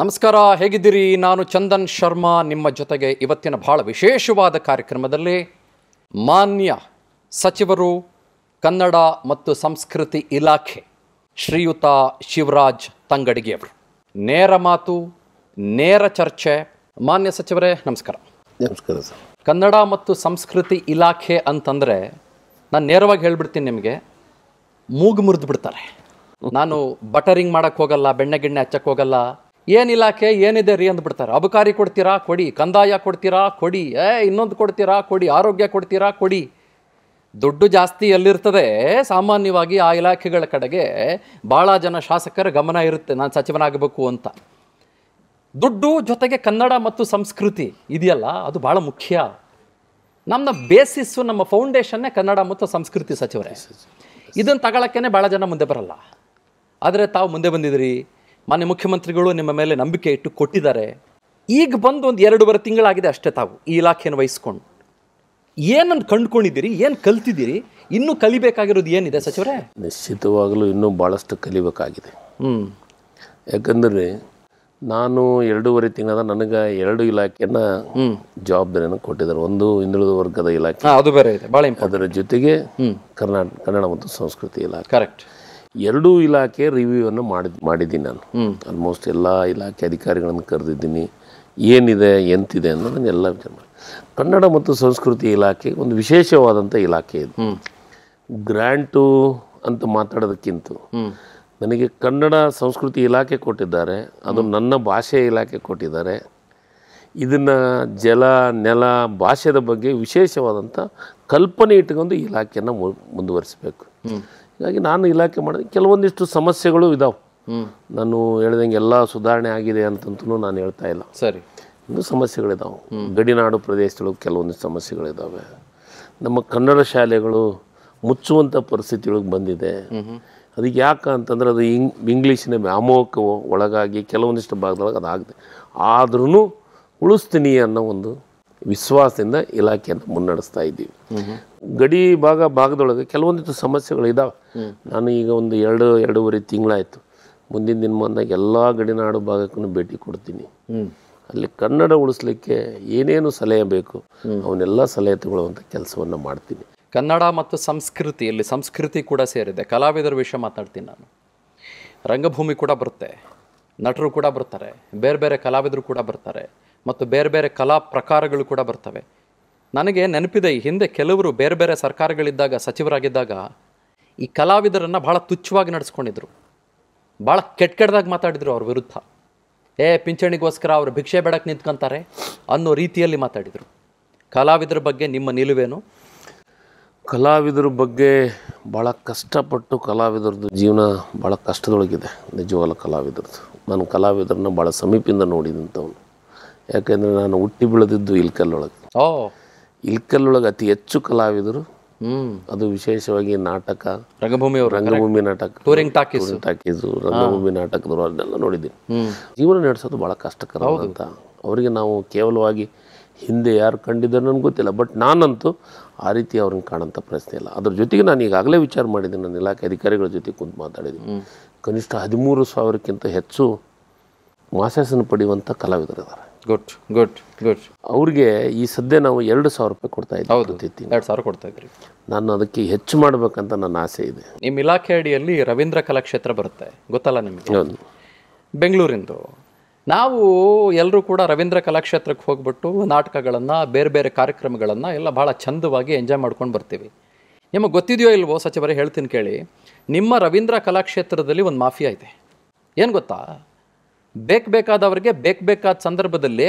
ನಮಸ್ಕಾರ ಹೇಗಿದ್ದೀರಿ ನಾನು ಚಂದನ್ ಶರ್ಮಾ ನಿಮ್ಮ ಜೊತೆಗೆ ಇವತ್ತಿನ ಭಾಳ ವಿಶೇಷವಾದ ಕಾರ್ಯಕ್ರಮದಲ್ಲಿ ಮಾನ್ಯ ಸಚಿವರು ಕನ್ನಡ ಮತ್ತು ಸಂಸ್ಕೃತಿ ಇಲಾಖೆ ಶ್ರೀಯುತ ಶಿವರಾಜ್ ತಂಗಡಿಗೆಯವರು ನೇರ ಮಾತು ನೇರ ಚರ್ಚೆ ಮಾನ್ಯ ಸಚಿವರೇ ನಮಸ್ಕಾರ ನಮಸ್ಕಾರ ಸರ್ ಕನ್ನಡ ಮತ್ತು ಸಂಸ್ಕೃತಿ ಇಲಾಖೆ ಅಂತಂದರೆ ನಾನು ನೇರವಾಗಿ ಹೇಳ್ಬಿಡ್ತೀನಿ ನಿಮಗೆ ಮೂಗು ಮುರಿದು ಬಿಡ್ತಾರೆ ನಾನು ಬಟರಿಂಗ್ ಮಾಡೋಕ್ಕೆ ಹೋಗಲ್ಲ ಬೆಣ್ಣೆ ಗಿಣ್ಣೆ ಹಚ್ಚಕ್ಕೆ ಹೋಗಲ್ಲ ಏನು ಇಲಾಖೆ ಏನಿದೆ ರೀ ಅಂದ್ಬಿಡ್ತಾರೆ ಅಬಕಾರಿ ಕೊಡ್ತೀರಾ ಕೊಡಿ ಕಂದಾಯ ಕೊಡ್ತೀರಾ ಕೊಡಿ ಏ ಇನ್ನೊಂದು ಕೊಡ್ತೀರಾ ಕೊಡಿ ಆರೋಗ್ಯ ಕೊಡ್ತೀರಾ ಕೊಡಿ ದುಡ್ಡು ಜಾಸ್ತಿ ಎಲ್ಲಿರ್ತದೆ ಸಾಮಾನ್ಯವಾಗಿ ಆ ಇಲಾಖೆಗಳ ಕಡೆಗೆ ಭಾಳ ಜನ ಶಾಸಕರ ಗಮನ ಇರುತ್ತೆ ನಾನು ಸಚಿವನಾಗಬೇಕು ಅಂತ ದುಡ್ಡು ಜೊತೆಗೆ ಕನ್ನಡ ಮತ್ತು ಸಂಸ್ಕೃತಿ ಇದೆಯಲ್ಲ ಅದು ಭಾಳ ಮುಖ್ಯ ನಮ್ಮ ಬೇಸಿಸ್ಸು ನಮ್ಮ ಫೌಂಡೇಶನ್ನೇ ಕನ್ನಡ ಮತ್ತು ಸಂಸ್ಕೃತಿ ಸಚಿವರೇ ಇದನ್ನು ತಗೊಳಕ್ಕೇ ಭಾಳ ಜನ ಮುಂದೆ ಬರಲ್ಲ ಆದರೆ ತಾವು ಮುಂದೆ ಬಂದಿದ್ದೀರಿ ಮಾನ್ಯ ಮುಖ್ಯಮಂತ್ರಿಗಳು ನಿಮ್ಮ ಮೇಲೆ ನಂಬಿಕೆ ಇಟ್ಟು ಕೊಟ್ಟಿದ್ದಾರೆ ಈಗ ಬಂದು ಒಂದು ಎರಡೂವರೆ ತಿಂಗಳಾಗಿದೆ ಅಷ್ಟೇ ತಾವು ಈ ಇಲಾಖೆಯನ್ನು ವಹಿಸ್ಕೊಂಡು ಏನನ್ನು ಕಂಡುಕೊಂಡಿದ್ದೀರಿ ಏನು ಕಲ್ತಿದ್ದೀರಿ ಇನ್ನೂ ಕಲಿಬೇಕಾಗಿರೋದು ಏನಿದೆ ಸಚಿವರೇ ನಿಶ್ಚಿತವಾಗಲೂ ಇನ್ನೂ ಭಾಳಷ್ಟು ಕಲಿಬೇಕಾಗಿದೆ ಹ್ಞೂ ಯಾಕಂದರೆ ನಾನು ಎರಡೂವರೆ ತಿಂಗಳ ನನಗೆ ಎರಡು ಇಲಾಖೆಯನ್ನು ಜವಾಬ್ದಾರಿಯನ್ನು ಕೊಟ್ಟಿದ್ದಾರೆ ಒಂದು ಹಿಂದುಳಿದ ವರ್ಗದ ಇಲಾಖೆ ಅದು ಬೇರೆ ಇದೆ ಅದರ ಜೊತೆಗೆ ಕರ್ನಾಟಕ ಕನ್ನಡ ಮತ್ತು ಸಂಸ್ಕೃತಿ ಇಲಾಖೆ ಕರೆಕ್ಟ್ ಎರಡೂ ಇಲಾಖೆ ರಿವ್ಯೂವನ್ನು ಮಾಡಿ ಮಾಡಿದ್ದೀನಿ ನಾನು ಆಲ್ಮೋಸ್ಟ್ ಎಲ್ಲ ಇಲಾಖೆ ಅಧಿಕಾರಿಗಳನ್ನು ಕರೆದಿದ್ದೀನಿ ಏನಿದೆ ಎಂತಿದೆ ನಾನು ಎಲ್ಲ ವಿಚಾರ ಮಾಡಿ ಕನ್ನಡ ಮತ್ತು ಸಂಸ್ಕೃತಿ ಇಲಾಖೆ ಒಂದು ವಿಶೇಷವಾದಂಥ ಇಲಾಖೆ ಇದು ಗ್ರ್ಯಾಂಟು ಅಂತ ಮಾತಾಡೋದಕ್ಕಿಂತ ನನಗೆ ಕನ್ನಡ ಸಂಸ್ಕೃತಿ ಇಲಾಖೆ ಕೊಟ್ಟಿದ್ದಾರೆ ಅದು ನನ್ನ ಭಾಷೆ ಇಲಾಖೆ ಕೊಟ್ಟಿದ್ದಾರೆ ಇದನ್ನು ಜಲ ನೆಲ ಭಾಷೆದ ಬಗ್ಗೆ ವಿಶೇಷವಾದಂಥ ಕಲ್ಪನೆ ಇಟ್ಕೊಂಡು ಇಲಾಖೆಯನ್ನು ಮುಂದುವರಿಸಬೇಕು ಹೀಗಾಗಿ ನಾನು ಇಲಾಖೆ ಮಾಡಿದೆ ಕೆಲವೊಂದಿಷ್ಟು ಸಮಸ್ಯೆಗಳು ಇದಾವೆ ನಾನು ಹೇಳ್ದಂಗೆ ಎಲ್ಲ ಸುಧಾರಣೆ ಆಗಿದೆ ಅಂತಂತೂ ನಾನು ಹೇಳ್ತಾ ಇಲ್ಲ ಸರಿ ಇನ್ನೂ ಸಮಸ್ಯೆಗಳಿದಾವೆ ಗಡಿನಾಡು ಪ್ರದೇಶಗಳು ಕೆಲವೊಂದಿಷ್ಟು ಸಮಸ್ಯೆಗಳಿದ್ದಾವೆ ನಮ್ಮ ಕನ್ನಡ ಶಾಲೆಗಳು ಮುಚ್ಚುವಂಥ ಪರಿಸ್ಥಿತಿಯೊಳಗೆ ಬಂದಿದೆ ಅದಕ್ಕೆ ಯಾಕೆ ಅಂತಂದರೆ ಅದು ಇಂಗ್ ಇಂಗ್ಲೀಷಿನ ವ್ಯಾಮೋಹಕ್ಕೆ ಒಳಗಾಗಿ ಕೆಲವೊಂದಿಷ್ಟು ಭಾಗದೊಳಗೆ ಅದಾಗಿದೆ ಆದ್ರೂ ಉಳಿಸ್ತೀನಿ ಅನ್ನೋ ಒಂದು ವಿಶ್ವಾಸದಿಂದ ಇಲಾಖೆಯನ್ನು ಮುನ್ನಡೆಸ್ತಾ ಇದ್ದೀವಿ ಗಡಿ ಭಾಗ ಭಾಗದೊಳಗೆ ಕೆಲವೊಂದಿತ್ತು ಸಮಸ್ಯೆಗಳು ಇದಾವೆ ನಾನು ಈಗ ಒಂದು ಎರಡು ಎರಡೂವರೆ ತಿಂಗಳಾಯಿತು ಮುಂದಿನ ದಿನ ಬಂದಾಗ ಎಲ್ಲ ಗಡಿನಾಡು ಭಾಗಕ್ಕೂ ಭೇಟಿ ಕೊಡ್ತೀನಿ ಅಲ್ಲಿ ಕನ್ನಡ ಉಳಿಸ್ಲಿಕ್ಕೆ ಏನೇನು ಸಲಹೆ ಬೇಕು ಅವನ್ನೆಲ್ಲ ಸಲಹೆ ತಗೊಳ್ಳುವಂಥ ಕೆಲಸವನ್ನು ಮಾಡ್ತೀನಿ ಕನ್ನಡ ಮತ್ತು ಸಂಸ್ಕೃತಿಯಲ್ಲಿ ಸಂಸ್ಕೃತಿ ಕೂಡ ಸೇರಿದೆ ಕಲಾವಿದರ ವಿಷಯ ಮಾತಾಡ್ತೀನಿ ನಾನು ರಂಗಭೂಮಿ ಕೂಡ ಬರುತ್ತೆ ನಟರು ಕೂಡ ಬರ್ತಾರೆ ಬೇರೆ ಬೇರೆ ಕಲಾವಿದರು ಕೂಡ ಬರ್ತಾರೆ ಮತ್ತು ಬೇರೆ ಬೇರೆ ಕಲಾ ಪ್ರಕಾರಗಳು ಕೂಡ ಬರ್ತವೆ ನನಗೆ ನೆನಪಿದೆ ಈ ಹಿಂದೆ ಕೆಲವರು ಬೇರೆ ಬೇರೆ ಸರ್ಕಾರಗಳಿದ್ದಾಗ ಸಚಿವರಾಗಿದ್ದಾಗ ಈ ಕಲಾವಿದರನ್ನು ಭಾಳ ತುಚ್ಛವಾಗಿ ನಡೆಸ್ಕೊಂಡಿದ್ರು ಭಾಳ ಕೆಟ್ಟ ಕೆಟ್ಟದಾಗಿ ಮಾತಾಡಿದರು ಅವ್ರ ವಿರುದ್ಧ ಏ ಪಿಂಚಣಿಗೋಸ್ಕರ ಅವರು ಭಿಕ್ಷೆ ಬೇಡಕ್ಕೆ ನಿಂತ್ಕೊಂತಾರೆ ಅನ್ನೋ ರೀತಿಯಲ್ಲಿ ಮಾತಾಡಿದರು ಕಲಾವಿದರ ಬಗ್ಗೆ ನಿಮ್ಮ ನಿಲುವೇನು ಕಲಾವಿದರ ಬಗ್ಗೆ ಭಾಳ ಕಷ್ಟಪಟ್ಟು ಕಲಾವಿದರದ್ದು ಜೀವನ ಭಾಳ ಕಷ್ಟದೊಳಗಿದೆ ನಿಜವಾಗಲ ಕಲಾವಿದರದ್ದು ನಾನು ಕಲಾವಿದರನ್ನ ಭಾಳ ಸಮೀಪದಿಂದ ನೋಡಿದಂಥವನು ಯಾಕೆಂದರೆ ನಾನು ಹುಟ್ಟಿ ಬೆಳೆದಿದ್ದು ಇಲ್ಕಲ್ಲೊಳಗೆ ಓ ಇಳ್ಕಲ್ಲೊಳಗೆ ಅತಿ ಹೆಚ್ಚು ಕಲಾವಿದರು ಅದು ವಿಶೇಷವಾಗಿ ನಾಟಕ ರಂಗಭೂಮಿ ರಂಗಭೂಮಿ ನಾಟಕ ಟೂರಿಂಗ್ ಟಾಕೀಸ್ ಟಾಕೀಸು ರಂಗಭೂಮಿ ನಾಟಕದವರು ಅದನ್ನೆಲ್ಲ ನೋಡಿದ್ದೀನಿ ಜೀವನ ನಡೆಸೋದು ಭಾಳ ಕಷ್ಟಕರ ಅಂತ ಅವರಿಗೆ ನಾವು ಕೇವಲವಾಗಿ ಹಿಂದೆ ಯಾರು ಕಂಡಿದ್ದಾರೆ ನನಗೆ ಗೊತ್ತಿಲ್ಲ ಬಟ್ ನಾನಂತೂ ಆ ರೀತಿ ಅವ್ರನ್ನ ಕಾಣೋಂಥ ಪ್ರಶ್ನೆ ಇಲ್ಲ ಅದ್ರ ಜೊತೆಗೆ ನಾನು ಈಗಾಗಲೇ ವಿಚಾರ ಮಾಡಿದ್ದೀನಿ ನನ್ನ ಇಲಾಖೆ ಅಧಿಕಾರಿಗಳ ಜೊತೆ ಕುಂತು ಮಾತಾಡಿದ್ದೀನಿ ಕನಿಷ್ಠ ಹದಿಮೂರು ಸಾವಿರಕ್ಕಿಂತ ಹೆಚ್ಚು ಮಾಸಾಸನ ಪಡೆಯುವಂಥ ಕಲಾವಿದರಿದ್ದಾರೆ ಗುಡ್ ಗುಡ್ ಗುಡ್ ಅವ್ರಿಗೆ ಈ ಸದ್ಯ ನಾವು ಎರಡು ಸಾವಿರ ರೂಪಾಯಿ ಕೊಡ್ತಾ ಇದ್ದೀವಿ ಹೌದು ಎರಡು ಸಾವಿರ ಕೊಡ್ತಾ ಇದ್ರಿ ನಾನು ಅದಕ್ಕೆ ಹೆಚ್ಚು ಮಾಡಬೇಕಂತ ನನ್ನ ಆಸೆ ಇದೆ ನಿಮ್ಮ ಇಲಾಖೆ ಅಡಿಯಲ್ಲಿ ರವೀಂದ್ರ ಕಲಾಕ್ಷೇತ್ರ ಬರುತ್ತೆ ಗೊತ್ತಲ್ಲ ನಿಮಗೆ ಬೆಂಗಳೂರಿಂದು ನಾವು ಎಲ್ಲರೂ ಕೂಡ ರವೀಂದ್ರ ಕಲಾಕ್ಷೇತ್ರಕ್ಕೆ ಹೋಗ್ಬಿಟ್ಟು ನಾಟಕಗಳನ್ನು ಬೇರೆ ಬೇರೆ ಕಾರ್ಯಕ್ರಮಗಳನ್ನು ಎಲ್ಲ ಭಾಳ ಚಂದವಾಗಿ ಎಂಜಾಯ್ ಮಾಡ್ಕೊಂಡು ಬರ್ತೀವಿ ನಿಮಗೆ ಗೊತ್ತಿದೆಯೋ ಇಲ್ವೋ ಸಚಿವರೇ ಹೇಳ್ತೀನಿ ಕೇಳಿ ನಿಮ್ಮ ರವೀಂದ್ರ ಕಲಾಕ್ಷೇತ್ರದಲ್ಲಿ ಒಂದು ಮಾಫಿಯಾ ಇದೆ ಏನು ಗೊತ್ತಾ ಬೇಕು ಬೇಕಾದವ್ರಿಗೆ ಬೇಕು ಬೇಕಾದ ಸಂದರ್ಭದಲ್ಲಿ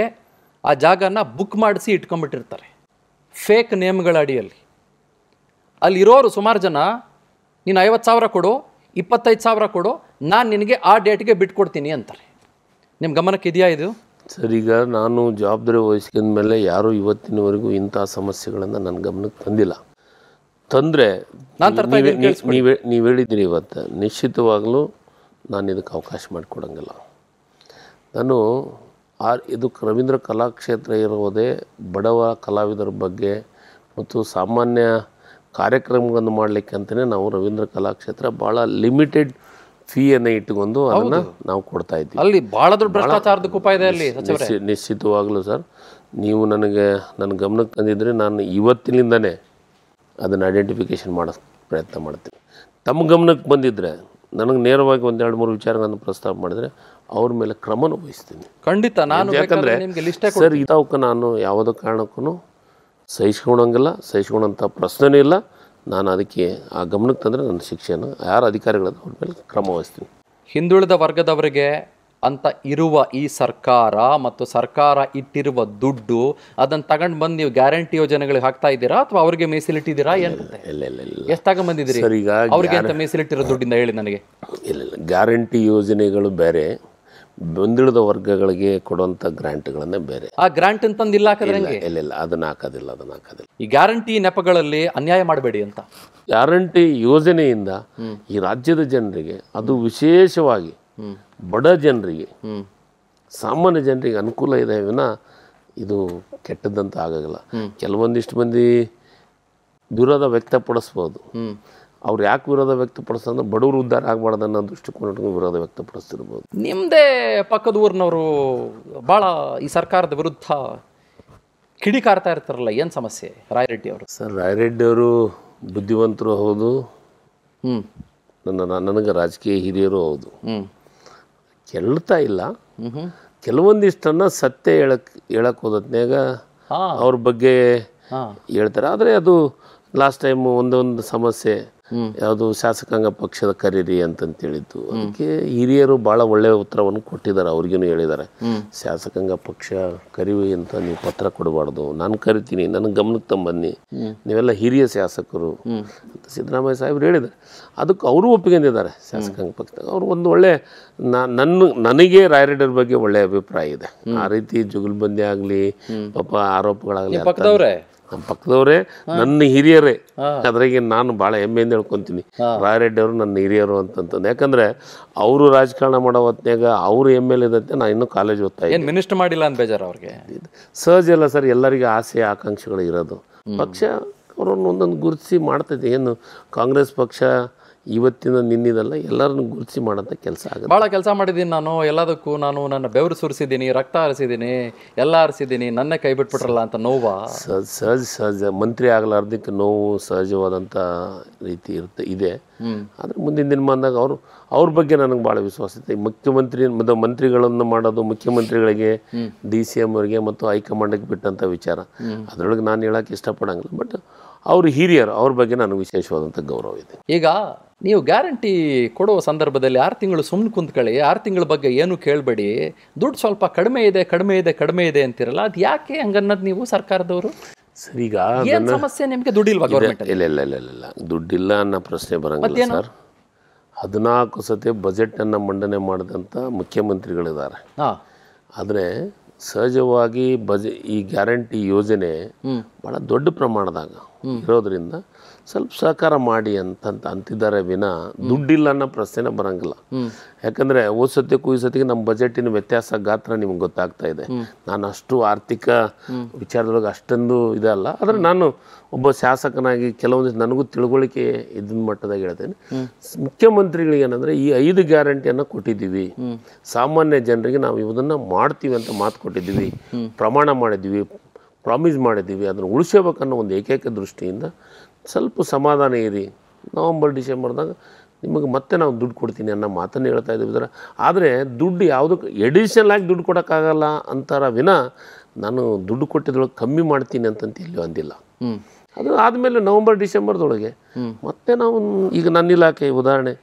ಆ ಜಾಗನ ಬುಕ್ ಮಾಡಿಸಿ ಇಟ್ಕೊಂಬಿಟ್ಟಿರ್ತಾರೆ ಫೇಕ್ ನೇಮ್ಗಳ ಅಡಿಯಲ್ಲಿ ಅಲ್ಲಿರೋರು ಸುಮಾರು ಜನ ನೀನು ಐವತ್ತು ಸಾವಿರ ಕೊಡು ಇಪ್ಪತ್ತೈದು ಸಾವಿರ ಕೊಡು ನಾನು ನಿನಗೆ ಆ ಡೇಟ್ಗೆ ಬಿಟ್ಕೊಡ್ತೀನಿ ಅಂತಾರೆ ನಿಮ್ಮ ಗಮನಕ್ಕೆ ಇದೆಯಾ ಇದು ಸರ್ ಈಗ ನಾನು ಜವಾಬ್ದಾರಿ ವಹಿಸ್ಕೊಂಡ ಮೇಲೆ ಯಾರೂ ಇವತ್ತಿನವರೆಗೂ ಇಂಥ ಸಮಸ್ಯೆಗಳನ್ನು ನನ್ನ ಗಮನಕ್ಕೆ ತಂದಿಲ್ಲ ತಂದರೆ ನೀವು ಹೇಳಿದ್ದೀರಿ ಇವತ್ತು ನಿಶ್ಚಿತವಾಗಲೂ ನಾನು ಇದಕ್ಕೆ ಅವಕಾಶ ಮಾಡಿಕೊಡಂಗಿಲ್ಲ ನಾನು ಆ ಇದು ರವೀಂದ್ರ ಕಲಾಕ್ಷೇತ್ರ ಇರುವುದೇ ಬಡವ ಕಲಾವಿದರ ಬಗ್ಗೆ ಮತ್ತು ಸಾಮಾನ್ಯ ಕಾರ್ಯಕ್ರಮಗಳನ್ನು ಮಾಡಲಿಕ್ಕೆ ಅಂತಲೇ ನಾವು ರವೀಂದ್ರ ಕಲಾಕ್ಷೇತ್ರ ಭಾಳ ಲಿಮಿಟೆಡ್ ಫೀಯನ್ನು ಇಟ್ಟುಕೊಂಡು ಅದನ್ನು ನಾವು ಕೊಡ್ತಾ ಇದ್ದೀವಿ ಅಲ್ಲಿ ಭಾಳ ದೊಡ್ಡ ಭ್ರಷ್ಟಾಚಾರದ ಉಪಾಯ ಇದೆ ಅಲ್ಲಿ ನಿಶ್ಚಿತವಾಗಲೂ ಸರ್ ನೀವು ನನಗೆ ನನ್ನ ಗಮನಕ್ಕೆ ತಂದಿದ್ದರೆ ನಾನು ಇವತ್ತಿನಿಂದನೇ ಅದನ್ನು ಐಡೆಂಟಿಫಿಕೇಷನ್ ಮಾಡೋ ಪ್ರಯತ್ನ ಮಾಡ್ತೀನಿ ತಮ್ಮ ಗಮನಕ್ಕೆ ಬಂದಿದ್ದರೆ ನನಗೆ ನೇರವಾಗಿ ಒಂದೆರಡು ಮೂರು ವಿಚಾರಗಳನ್ನು ಪ್ರಸ್ತಾಪ ಮಾಡಿದರೆ ಅವ್ರ ಮೇಲೆ ಕ್ರಮನ ವಹಿಸ್ತೀನಿ ಖಂಡಿತ ನಾನು ಯಾಕಂದರೆ ಸರ್ ಇದಕ್ಕೆ ನಾನು ಯಾವುದೋ ಕಾರಣಕ್ಕೂ ಸಹಿಸ್ಕೊಳಂಗಿಲ್ಲ ಸಹಿಸ್ಕೊಳಂಥ ಪ್ರಶ್ನೆನೇ ಇಲ್ಲ ನಾನು ಅದಕ್ಕೆ ಆ ಗಮನಕ್ಕೆ ತಂದರೆ ನನ್ನ ಶಿಕ್ಷೆಯನ್ನು ಯಾರು ಅಧಿಕಾರಿಗಳದ್ದು ಅವ್ರ ಮೇಲೆ ಕ್ರಮ ವಹಿಸ್ತೀನಿ ಹಿಂದುಳಿದ ವರ್ಗದವರಿಗೆ ಅಂತ ಇರುವ ಈ ಸರ್ಕಾರ ಮತ್ತು ಸರ್ಕಾರ ಇಟ್ಟಿರುವ ದುಡ್ಡು ಅದನ್ನು ತಗೊಂಡು ಬಂದು ನೀವು ಗ್ಯಾರಂಟಿ ಯೋಜನೆಗಳಿಗೆ ಹಾಕ್ತಾ ಇದ್ದೀರಾ ಅಥವಾ ಅವ್ರಿಗೆ ಮೀಸಲಿಟ್ಟಿದ್ದೀರಾ ಎಷ್ಟಾಗ ಬಂದಿದ್ದೀರಿ ಅವ್ರಿಗೆ ಅಂತ ಮೀಸಲಿಟ್ಟಿರೋ ದುಡ್ಡಿಂದ ಹೇಳಿ ನನಗೆ ಇಲ್ಲ ಗ್ಯಾರಂಟಿ ಯೋಜನೆಗಳು ಬೇರೆ ಬಂದಿಳಿದ ವರ್ಗಗಳಿಗೆ ಕೊಡುವಂತ ಗ್ರಾಂಟ್ಗಳನ್ನೇ ಬೇರೆ ಆ ಗ್ರಾಂಟ್ ಅಂತಂದಿಲ್ಲ ಇಲ್ಲ ಇಲ್ಲ ಅದನ್ನ ಹಾಕೋದಿಲ್ಲ ಅದನ್ನ ಹಾಕೋದಿಲ್ಲ ಈ ಗ್ಯಾರಂಟಿ ನೆಪಗಳಲ್ಲಿ ಅನ್ಯಾಯ ಮಾಡಬೇಡಿ ಅಂತ ಗ್ಯಾರಂಟಿ ಯೋಜನೆಯಿಂದ ಈ ರಾಜ್ಯದ ಜನರಿಗೆ ಅದು ವಿಶೇಷವಾಗಿ ಬಡ ಜನರಿಗೆ ಸಾಮಾನ್ಯ ಜನರಿಗೆ ಅನುಕೂಲ ಇದೆ ವಿನ ಇದು ಕೆಟ್ಟದ್ದಂತ ಆಗೋಲ್ಲ ಕೆಲವೊಂದಿಷ್ಟು ಮಂದಿ ವಿರೋಧ ವ್ಯಕ್ತಪಡಿಸ್ಬೋದು ಅವ್ರು ಯಾಕೆ ವಿರೋಧ ವ್ಯಕ್ತಪಡಿಸ್ತಂದ್ರೆ ಬಡವರು ಉದ್ಧಾರ ಆಗಬಾರ್ದು ಅನ್ನೋ ದೃಷ್ಟಿಕೋನ ವಿರೋಧ ವ್ಯಕ್ತಪಡಿಸ್ತಿರ್ಬೋದು ನಿಮ್ಮದೇ ಪಕ್ಕದ ಊರಿನವರು ಭಾಳ ಈ ಸರ್ಕಾರದ ವಿರುದ್ಧ ಕಿಡಿಕಾರ್ತಾ ಇರ್ತಾರಲ್ಲ ಏನು ಸಮಸ್ಯೆ ರಾಯರೆಡ್ಡಿ ಅವರು ಸರ್ ರಾಯರೆಡ್ಡಿ ಅವರು ಬುದ್ಧಿವಂತರು ಹೌದು ಹ್ಞೂ ನನ್ನ ನನಗೆ ರಾಜಕೀಯ ಹಿರಿಯರು ಹೌದು ಹ್ಞೂ ಚೆಲ್ತಾ ಇಲ್ಲ ಕೆಲವೊಂದಿಷ್ಟನ್ನು ಸತ್ಯ ಹೇಳಕ್ ಹೇಳಕ್ ಹೋದತ್ನಾಗ ಅವ್ರ ಬಗ್ಗೆ ಹೇಳ್ತಾರೆ ಆದರೆ ಅದು ಲಾಸ್ಟ್ ಟೈಮು ಒಂದೊಂದು ಸಮಸ್ಯೆ ಯಾವುದು ಶಾಸಕಾಂಗ ಪಕ್ಷದ ಕರೀರಿ ಅಂತಂತೇಳಿದ್ದು ಅದಕ್ಕೆ ಹಿರಿಯರು ಬಹಳ ಒಳ್ಳೆಯ ಉತ್ತರವನ್ನು ಕೊಟ್ಟಿದ್ದಾರೆ ಅವ್ರಿಗೂ ಹೇಳಿದ್ದಾರೆ ಶಾಸಕಾಂಗ ಪಕ್ಷ ಕರಿವಿ ಅಂತ ನೀವು ಪತ್ರ ಕೊಡಬಾರ್ದು ನಾನು ಕರಿತೀನಿ ನನ್ನ ಗಮನಕ್ಕೆ ತಂಬನ್ನಿ ನೀವೆಲ್ಲ ಹಿರಿಯ ಶಾಸಕರು ಅಂತ ಸಿದ್ದರಾಮಯ್ಯ ಸಾಹೇಬರು ಹೇಳಿದ್ದಾರೆ ಅದಕ್ಕೆ ಅವರು ಒಪ್ಪಿಕೊಂಡಿದ್ದಾರೆ ಶಾಸಕಾಂಗ ಪಕ್ಷ ಅವರು ಒಂದು ಒಳ್ಳೆ ನನ್ನ ನನಗೆ ರಾಯರೆಡ್ಡರ ಬಗ್ಗೆ ಒಳ್ಳೆ ಅಭಿಪ್ರಾಯ ಇದೆ ಆ ರೀತಿ ಬಂದಿ ಆಗಲಿ ಪಾಪ ಆರೋಪಗಳಾಗಲಿ ನಮ್ಮ ಪಕ್ಕದವರೇ ನನ್ನ ಹಿರಿಯರೇ ಅದ್ರಾಗೆ ನಾನು ಭಾಳ ಹೆಮ್ಮೆಯಿಂದ ಹೇಳ್ಕೊತೀನಿ ರಾಯರೆಡ್ಡಿ ಅವರು ನನ್ನ ಹಿರಿಯರು ಅಂತಂತಂದು ಯಾಕಂದ್ರೆ ಅವರು ರಾಜಕಾರಣ ಮಾಡೋ ಹೊತ್ತಿನಾಗ ಅವರು ಎಮ್ ಎಲ್ ಇದಂತೆ ನಾನು ಇನ್ನೂ ಕಾಲೇಜ್ ಓದ್ತಾ ಏನು ಮಿನಿಸ್ಟರ್ ಮಾಡಿಲ್ಲ ಅಂತ ಬೇಜಾರು ಅವ್ರಿಗೆ ಸಹಜ ಎಲ್ಲ ಸರ್ ಎಲ್ಲರಿಗೆ ಆಸೆ ಆಕಾಂಕ್ಷೆಗಳು ಇರೋದು ಪಕ್ಷ ಅವರನ್ನು ಒಂದೊಂದು ಗುರುತಿಸಿ ಮಾಡ್ತೈತೆ ಏನು ಕಾಂಗ್ರೆಸ್ ಪಕ್ಷ ಇವತ್ತಿನ ನಿನ್ನಿದಲ್ಲ ಎಲ್ಲರನ್ನು ಗುರುತಿಸಿ ಮಾಡೋಂಥ ಕೆಲಸ ಆಗುತ್ತೆ ಭಾಳ ಕೆಲಸ ಮಾಡಿದ್ದೀನಿ ನಾನು ಎಲ್ಲದಕ್ಕೂ ನಾನು ನನ್ನ ಬೆವರು ಸುರಿಸಿದ್ದೀನಿ ರಕ್ತ ಹರಿಸಿದ್ದೀನಿ ಎಲ್ಲ ಹರಿಸಿದ್ದೀನಿ ನನ್ನ ಕೈ ಬಿಟ್ಬಿಟ್ರಲ್ಲ ಅಂತ ನೋವಾ ಸಹಜ ಸಹಜ ಮಂತ್ರಿ ಆಗಲಾರ್ದಕ್ಕೆ ನೋವು ಸಹಜವಾದಂಥ ರೀತಿ ಇರುತ್ತೆ ಇದೆ ಆದರೆ ಮುಂದಿನ ದಿನಮಾನದಾಗ ಅವರು ಅವ್ರ ಬಗ್ಗೆ ನನಗೆ ಭಾಳ ವಿಶ್ವಾಸ ಇದೆ ಮುಖ್ಯಮಂತ್ರಿ ಮತ್ತು ಮಂತ್ರಿಗಳನ್ನು ಮಾಡೋದು ಮುಖ್ಯಮಂತ್ರಿಗಳಿಗೆ ಡಿ ಸಿ ಎಮ್ ಅವರಿಗೆ ಮತ್ತು ಹೈಕಮಾಂಡಿಗೆ ಬಿಟ್ಟಂಥ ವಿಚಾರ ಅದರೊಳಗೆ ನಾನು ಹೇಳೋಕ್ಕೆ ಇಷ್ಟಪಡೋಂಗಿಲ್ಲ ಬಟ್ ಅವರು ಹಿರಿಯರು ಅವ್ರ ಬಗ್ಗೆ ನನಗೆ ವಿಶೇಷವಾದಂಥ ಗೌರವ ಇದೆ ಈಗ ನೀವು ಗ್ಯಾರಂಟಿ ಕೊಡುವ ಸಂದರ್ಭದಲ್ಲಿ ಆರು ತಿಂಗಳು ಸುಮ್ಮನೆ ಕುಂತ್ಕೊಳ್ಳಿ ಆರು ತಿಂಗಳ ಬಗ್ಗೆ ಏನು ಕೇಳಬೇಡಿ ದುಡ್ಡು ಸ್ವಲ್ಪ ಕಡಿಮೆ ಇದೆ ಕಡಿಮೆ ಇದೆ ಕಡಿಮೆ ಇದೆ ಅಂತಿರಲ್ಲ ಅದು ಯಾಕೆ ಹಂಗನ್ನೋದು ನೀವು ಸರ್ಕಾರದವರು ಸರ್ ಈಗ ಸಮಸ್ಯೆ ನಿಮಗೆ ದುಡ್ಡಿಲ್ವಾ ಗೌರ್ಮೆಂಟ್ ಇಲ್ಲ ಇಲ್ಲ ಇಲ್ಲ ಇಲ್ಲ ದುಡ್ಡಿಲ್ಲ ಅನ್ನೋ ಪ್ರಶ್ನೆ ಬರಂಗಿಲ್ಲ ಸರ್ ಹದಿನಾಲ್ಕು ಸತಿ ಬಜೆಟನ್ನು ಮಂಡನೆ ಮಾಡಿದಂಥ ಮುಖ್ಯಮಂತ್ರಿಗಳಿದ್ದಾರೆ ಆದರೆ ಸಹಜವಾಗಿ ಬಜೆ ಈ ಗ್ಯಾರಂಟಿ ಯೋಜನೆ ಭಾಳ ದೊಡ್ಡ ಪ್ರಮಾಣದಾಗ ಇರೋದ್ರಿಂದ ಸ್ವಲ್ಪ ಸಹಕಾರ ಮಾಡಿ ಅಂತ ಅಂತಿದ್ದಾರೆ ವಿನ ದುಡ್ಡಿಲ್ಲ ಅನ್ನೋ ಪ್ರಶ್ನೆ ಬರಂಗಿಲ್ಲ ಯಾಕಂದ್ರೆ ಓದ್ ಸತ್ಯಕ್ಕೂ ಈ ಸತಿಗೆ ನಮ್ಮ ಬಜೆಟಿನ ವ್ಯತ್ಯಾಸ ಗಾತ್ರ ನಿಮ್ಗೆ ಗೊತ್ತಾಗ್ತಾ ಇದೆ ನಾನು ಅಷ್ಟು ಆರ್ಥಿಕ ವಿಚಾರದೊಳಗೆ ಅಷ್ಟೊಂದು ಇದಲ್ಲ ಆದರೆ ನಾನು ಒಬ್ಬ ಶಾಸಕನಾಗಿ ಕೆಲವೊಂದು ನನಗೂ ತಿಳುವಳಿಕೆ ಇದನ್ನ ಮಟ್ಟದಾಗ ಹೇಳ್ತೇನೆ ಮುಖ್ಯಮಂತ್ರಿಗಳಿಗೆ ಏನಂದ್ರೆ ಈ ಐದು ಗ್ಯಾರಂಟಿಯನ್ನು ಕೊಟ್ಟಿದ್ದೀವಿ ಸಾಮಾನ್ಯ ಜನರಿಗೆ ನಾವು ಇದನ್ನು ಮಾಡ್ತೀವಿ ಅಂತ ಮಾತು ಕೊಟ್ಟಿದ್ದೀವಿ ಪ್ರಮಾಣ ಮಾಡಿದ್ದೀವಿ ಪ್ರಾಮಿಸ್ ಮಾಡಿದ್ದೀವಿ ಅದನ್ನು ಉಳಿಸಬೇಕನ್ನೋ ಒಂದು ಏಕೈಕ ದೃಷ್ಟಿಯಿಂದ ಸ್ವಲ್ಪ ಸಮಾಧಾನ ಇರಿ ನವಂಬರ್ ಡಿಸೆಂಬರ್ದಾಗ ನಿಮಗೆ ಮತ್ತೆ ನಾವು ದುಡ್ಡು ಕೊಡ್ತೀನಿ ಅನ್ನೋ ಮಾತನ್ನು ಹೇಳ್ತಾ ಇದ್ದೀವಿ ಇದರ ಆದರೆ ದುಡ್ಡು ಯಾವುದಕ್ಕೆ ಎಡಿಷನಲ್ ಆಗಿ ದುಡ್ಡು ಕೊಡೋಕ್ಕಾಗಲ್ಲ ಅಂತಾರ ವಿನ ನಾನು ದುಡ್ಡು ಕೊಟ್ಟಿದೊಳಗೆ ಕಮ್ಮಿ ಮಾಡ್ತೀನಿ ಅಂತಂತ ಇಲ್ಲಿ ಅಂದಿಲ್ಲ ಅದು ಆದಮೇಲೆ ನವಂಬರ್ ಡಿಸೆಂಬರ್ದೊಳಗೆ ಮತ್ತೆ ನಾವು ಈಗ ನನ್ನ ಇಲಾಖೆ ಉದಾಹರಣೆ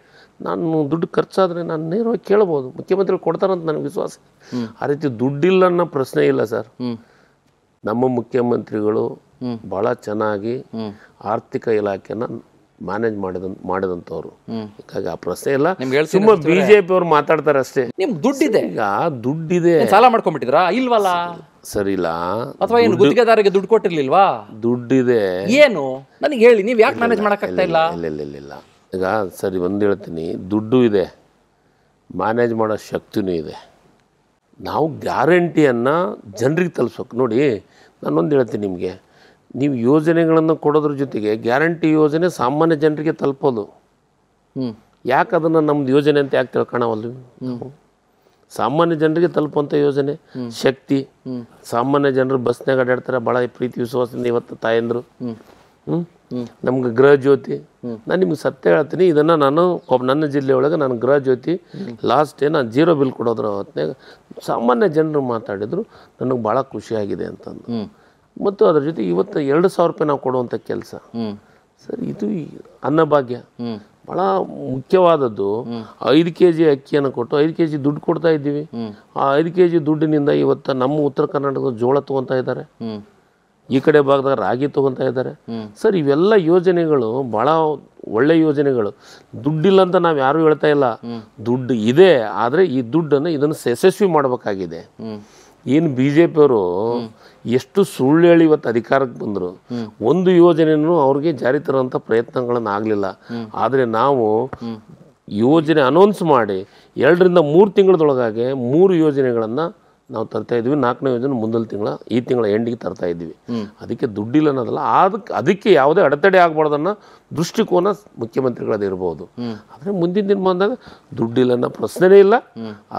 ನಾನು ದುಡ್ಡು ಖರ್ಚಾದರೆ ನಾನು ನೇರವಾಗಿ ಕೇಳ್ಬೋದು ಮುಖ್ಯಮಂತ್ರಿಗಳು ಕೊಡ್ತಾರಂತ ನನಗೆ ವಿಶ್ವಾಸ ಆ ರೀತಿ ದುಡ್ಡಿಲ್ಲ ಅನ್ನೋ ಪ್ರಶ್ನೆ ಇಲ್ಲ ಸರ್ ನಮ್ಮ ಮುಖ್ಯಮಂತ್ರಿಗಳು ಬಹಳ ಚೆನ್ನಾಗಿ ಆರ್ಥಿಕ ಇಲಾಖೆನ ಮ್ಯಾನೇಜ್ ಮಾಡಿದ ಮಾಡಿದಂಥವ್ರು ಹೀಗಾಗಿ ಆ ಪ್ರಶ್ನೆ ಇಲ್ಲ ತುಂಬಾ ಬಿಜೆಪಿ ಅವ್ರು ಮಾತಾಡ್ತಾರೆ ಅಷ್ಟೇ ನಿಮ್ ದುಡ್ಡಿದೆ ಈಗ ದುಡ್ಡಿದೆ ಸಾಲ ಮಾಡ್ಕೊಂಡ್ಬಿಟ್ಟಿದ್ರಾ ಇಲ್ವಲ್ಲ ಸರಿಲ್ಲ ಅಥವಾ ಏನು ಗುತ್ತಿಗೆದಾರಿಗೆ ದುಡ್ಡು ಕೊಟ್ಟಿರ್ಲಿಲ್ವಾ ದುಡ್ಡಿದೆ ಏನು ನನಗೆ ಹೇಳಿ ನೀವು ಯಾಕೆ ಮ್ಯಾನೇಜ್ ಮಾಡೋಕ್ಕಾಗ್ತಾ ಇಲ್ಲ ಇಲ್ಲ ಇಲ್ಲ ಇಲ್ಲ ಈಗ ಸರಿ ಒಂದು ಹೇಳ್ತೀನಿ ದುಡ್ಡು ಇದೆ ಮ್ಯಾನೇಜ್ ಮಾಡೋ ಶಕ್ತಿನೂ ಇದೆ ನಾವು ಗ್ಯಾರಂಟಿಯನ್ನು ಜನರಿಗೆ ತಲುಪಿಸ್ಬೇಕು ನೋಡಿ ನಾನೊಂದು ಹೇಳ್ತೀನಿ ನಿಮಗೆ ನೀವು ಯೋಜನೆಗಳನ್ನು ಕೊಡೋದ್ರ ಜೊತೆಗೆ ಗ್ಯಾರಂಟಿ ಯೋಜನೆ ಸಾಮಾನ್ಯ ಜನರಿಗೆ ತಲುಪೋದು ಯಾಕೆ ಅದನ್ನು ನಮ್ದು ಯೋಜನೆ ಅಂತ ಯಾಕೆ ತಿಳ್ಕೊಳವಲ್ವಿ ಸಾಮಾನ್ಯ ಜನರಿಗೆ ತಲುಪುವಂಥ ಯೋಜನೆ ಶಕ್ತಿ ಸಾಮಾನ್ಯ ಜನರು ಬಸ್ನಾಗ ಅಡ್ಡಾಡ್ತಾರೆ ಭಾಳ ಪ್ರೀತಿ ವಿಶ್ವಾಸದಿಂದ ಇವತ್ತು ತಾಯಂದರು ಹ್ಞೂ ನಮ್ಗೆ ಗೃಹ ಜ್ಯೋತಿ ನಾನು ನಿಮ್ಗೆ ಸತ್ಯ ಹೇಳ್ತೀನಿ ಇದನ್ನು ನಾನು ಒಬ್ಬ ನನ್ನ ಜಿಲ್ಲೆಯೊಳಗೆ ನಾನು ಗೃಹ ಜ್ಯೋತಿ ಲಾಸ್ಟ್ ನಾನು ಜೀರೋ ಬಿಲ್ ಕೊಡೋದ್ರ ಹೊತ್ತಿನಾಗ ಸಾಮಾನ್ಯ ಜನರು ಮಾತಾಡಿದರು ನನಗೆ ಭಾಳ ಖುಷಿಯಾಗಿದೆ ಅಂತಂದು ಮತ್ತು ಅದರ ಜೊತೆ ಇವತ್ತು ಎರಡು ಸಾವಿರ ರೂಪಾಯಿ ನಾವು ಕೊಡುವಂಥ ಕೆಲಸ ಸರ್ ಇದು ಅನ್ನಭಾಗ್ಯ ಬಹಳ ಮುಖ್ಯವಾದದ್ದು ಐದು ಕೆ ಜಿ ಅಕ್ಕಿಯನ್ನು ಕೊಟ್ಟು ಐದು ಕೆ ಜಿ ದುಡ್ಡು ಕೊಡ್ತಾ ಇದ್ದೀವಿ ಆ ಐದು ಕೆ ಜಿ ದುಡ್ಡಿನಿಂದ ಇವತ್ತು ನಮ್ಮ ಉತ್ತರ ಕರ್ನಾಟಕದ ಜೋಳ ತೊಗೊತಾ ಇದ್ದಾರೆ ಈ ಕಡೆ ಭಾಗದಾಗ ರಾಗಿ ತೊಗೊತಾ ಇದ್ದಾರೆ ಸರ್ ಇವೆಲ್ಲ ಯೋಜನೆಗಳು ಭಾಳ ಒಳ್ಳೆ ಯೋಜನೆಗಳು ದುಡ್ಡಿಲ್ಲ ಅಂತ ನಾವು ಯಾರು ಹೇಳ್ತಾ ಇಲ್ಲ ದುಡ್ಡು ಇದೆ ಆದರೆ ಈ ದುಡ್ಡನ್ನು ಇದನ್ನು ಯಶಸ್ವಿ ಮಾಡಬೇಕಾಗಿದೆ ಏನು ಬಿ ಜೆ ಪಿಯವರು ಎಷ್ಟು ಸುಳ್ಳು ಹೇಳಿ ಇವತ್ತು ಅಧಿಕಾರಕ್ಕೆ ಬಂದರು ಒಂದು ಯೋಜನೆಯೂ ಅವ್ರಿಗೆ ಜಾರಿ ತರುವಂಥ ಪ್ರಯತ್ನಗಳನ್ನು ಆಗಲಿಲ್ಲ ಆದರೆ ನಾವು ಯೋಜನೆ ಅನೌನ್ಸ್ ಮಾಡಿ ಎರಡರಿಂದ ಮೂರು ತಿಂಗಳದೊಳಗಾಗೆ ಮೂರು ಯೋಜನೆಗಳನ್ನು ನಾವು ತರ್ತಾ ಇದ್ವಿ ನಾಲ್ಕನೇ ಯೋಜನೆ ಮುಂದಿನ ತಿಂಗಳ ಈ ತಿಂಗಳ ಎಂಡಿಗೆ ತರ್ತಾ ಇದ್ವಿ ಅದಕ್ಕೆ ದುಡ್ಡಿಲ್ಲ ಅನ್ನೋದಲ್ಲ ಅದಕ್ಕೆ ಅದಕ್ಕೆ ಯಾವುದೇ ಅಡೆತಡೆ ಆಗಬಾರ್ದನ್ನ ದೃಷ್ಟಿಕೋನ ಮುಖ್ಯಮಂತ್ರಿಗಳದ್ದು ಇರ್ಬೋದು ಆದರೆ ಮುಂದಿನ ದಿನ ಬಂದಾಗ ದುಡ್ಡಿಲ್ಲ ಅನ್ನೋ ಪ್ರಶ್ನೆನೇ ಇಲ್ಲ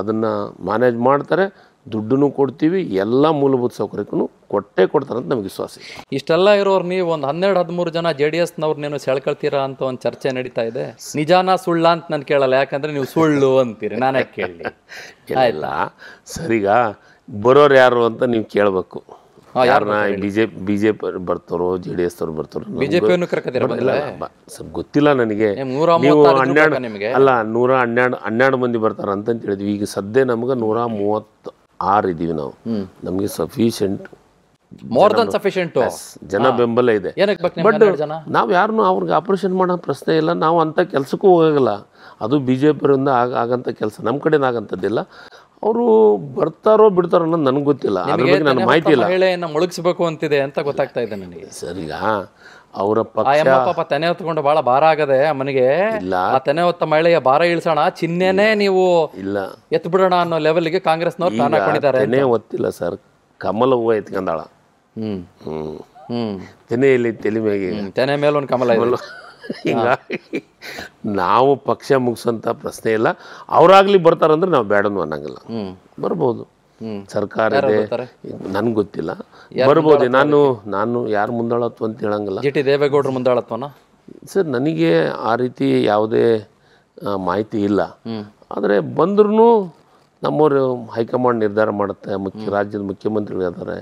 ಅದನ್ನು ಮ್ಯಾನೇಜ್ ಮಾಡ್ತಾರೆ ದುಡ್ಡನ್ನು ಕೊಡ್ತೀವಿ ಎಲ್ಲ ಮೂಲಭೂತ ಸೌಕರ್ಯಕ್ಕೂ ಕೊಟ್ಟೇ ಕೊಡ್ತಾರೆ ಅಂತ ನಮಗೆ ವಿಶ್ವಾಸ ಇದೆ ಇಷ್ಟೆಲ್ಲ ಇರೋರು ನೀವು ಒಂದು ಹನ್ನೆರಡು ಹದಿಮೂರು ಜನ ಜೆ ಡಿ ಎಸ್ನವ್ರು ನೀನು ಸೆಳ್ಕೊಳ್ತೀರಾ ಅಂತ ಒಂದು ಚರ್ಚೆ ನಡೀತಾ ಇದೆ ನಿಜಾನ ಸುಳ್ಳ ಅಂತ ನಾನು ಕೇಳಲ್ಲ ಯಾಕಂದರೆ ನೀವು ಸುಳ್ಳು ಅಂತೀರಿ ಯಾಕೆ ಕೇಳಿ ಇಲ್ಲ ಸರಿಗ ಬರೋರು ಯಾರು ಅಂತ ನೀವು ಕೇಳಬೇಕು ಯಾರನ್ನ B J B J P ಬರ್ತಾರೋ ಜೆ ಡಿ ಎಸ್ ಅವ್ರು ಬರ್ತಾರೋ ಗೊತ್ತಿಲ್ಲ ನನಗೆ ನೀವು ಹನ್ನೆರಡು ಅಲ್ಲ ನೂರ ಹನ್ನೆರಡು ಹನ್ನೆರಡು ಮಂದಿ ಬರ್ತಾರ ಅಂತ ಹೇಳಿದ್ವಿ ಈಗ ಸದ್ಯ ನಮ್ಗೆ ನೂರ ಮೂವತ್ತು ಆರ್ ಇದೀವಿ ನಾವು ನಮಗೆ ಸಫಿಷಿಯಂಟ್ ಮೋರ್ ದನ್ ಸಫಿಷಿಯಂಟ್ ಜನ ಬೆಂಬಲ ಇದೆ ಬಟ್ ನಾವು ಯಾರನ್ನು ಅವ್ರಿಗೆ ಆಪರೇಷನ್ ಮಾಡೋ ಪ್ರಶ್ನೆ ಇಲ್ಲ ನಾವು ಅಂತ ಕೆಲಸಕ್ಕೂ ಹೋಗಲ್ಲ ಅದು ಬಿ ಜೆ ಆಗ ಕೆಲಸ ನಮ್ಮ ಕಡೆನ ಆಗಂಥದ್ದಿಲ್ಲ ಅವರು ಬರ್ತಾರೋ ಬಿಡ್ತಾರೋ ಅನ್ನೋದು ನನಗೆ ಗೊತ್ತಿಲ್ಲ ಅದ್ರ ಬಗ್ಗೆ ಮಾಹಿತಿ ಇಲ್ಲ ಮುಳುಗಿಸಬೇಕು ಅಂತಿದೆ ಅಂತ ಗೊತ್ತಾಗ್ತಾ ಇದೆ ನನಗೆ ಸರಿಗಾ ಅವರ ಪಕ್ಷ ತೆನೆ ಹೊತ್ಕೊಂಡು ಬಹಳ ಭಾರ ಆಗದೆ ಮನೆಗೆ ಇಲ್ಲ ತೆನೆ ಹೊತ್ತ ಮಹಿಳೆಯ ಭಾರ ಇಳಿಸೋಣ ಚಿಹ್ನೆನೆ ನೀವು ಇಲ್ಲ ಎತ್ ಬಿಡೋಣ ಅನ್ನೋ ಲೆವೆಲ್ಗೆ ಕಾಂಗ್ರೆಸ್ನವ್ರು ಪ್ಲಾನ್ ಹಾಕೊಂಡಿದ್ದಾರೆ ತೆನೆ ಒತ್ತಿಲ್ಲ ಸರ್ ಕಮಲ ಹೂವು ಎತ್ಕೊಂಡಾಳ ಹ್ಮ್ ಹ್ಮ್ ತೆನೆ ಇಲ್ಲಿ ತೆಲಿ ಮೇಗೆ ತೆನೆ ಮೇಲೆ ಒಂದು ಕಮಲ ಇಲ್ಲ ನಾವು ಪಕ್ಷ ಮುಗಿಸೋಂಥ ಪ್ರಶ್ನೆ ಇಲ್ಲ ಅವರಾಗ್ಲಿ ಬರ್ತಾರಂದ್ರೆ ನಾವು ಬೇಡನು ಅನ್ನಂಗಿಲ್ಲ ಬರ್ಬೋದು ಸರ್ಕಾರ ಇದೆ ನನ್ಗೆ ಗೊತ್ತಿಲ್ಲ ಬರ್ಬೋದು ನಾನು ನಾನು ಯಾರು ಮುಂದಾಳತ್ವ ಅಂತ ಹೇಳಂಗಿಲ್ಲ ಜಿ ಟಿ ದೇವೇಗೌಡರು ಸರ್ ನನಗೆ ಆ ರೀತಿ ಯಾವುದೇ ಮಾಹಿತಿ ಇಲ್ಲ ಆದರೆ ಬಂದ್ರೂ ನಮ್ಮವರು ಹೈಕಮಾಂಡ್ ನಿರ್ಧಾರ ಮಾಡುತ್ತೆ ಮುಖ್ಯ ರಾಜ್ಯದ ಮುಖ್ಯಮಂತ್ರಿಗಳು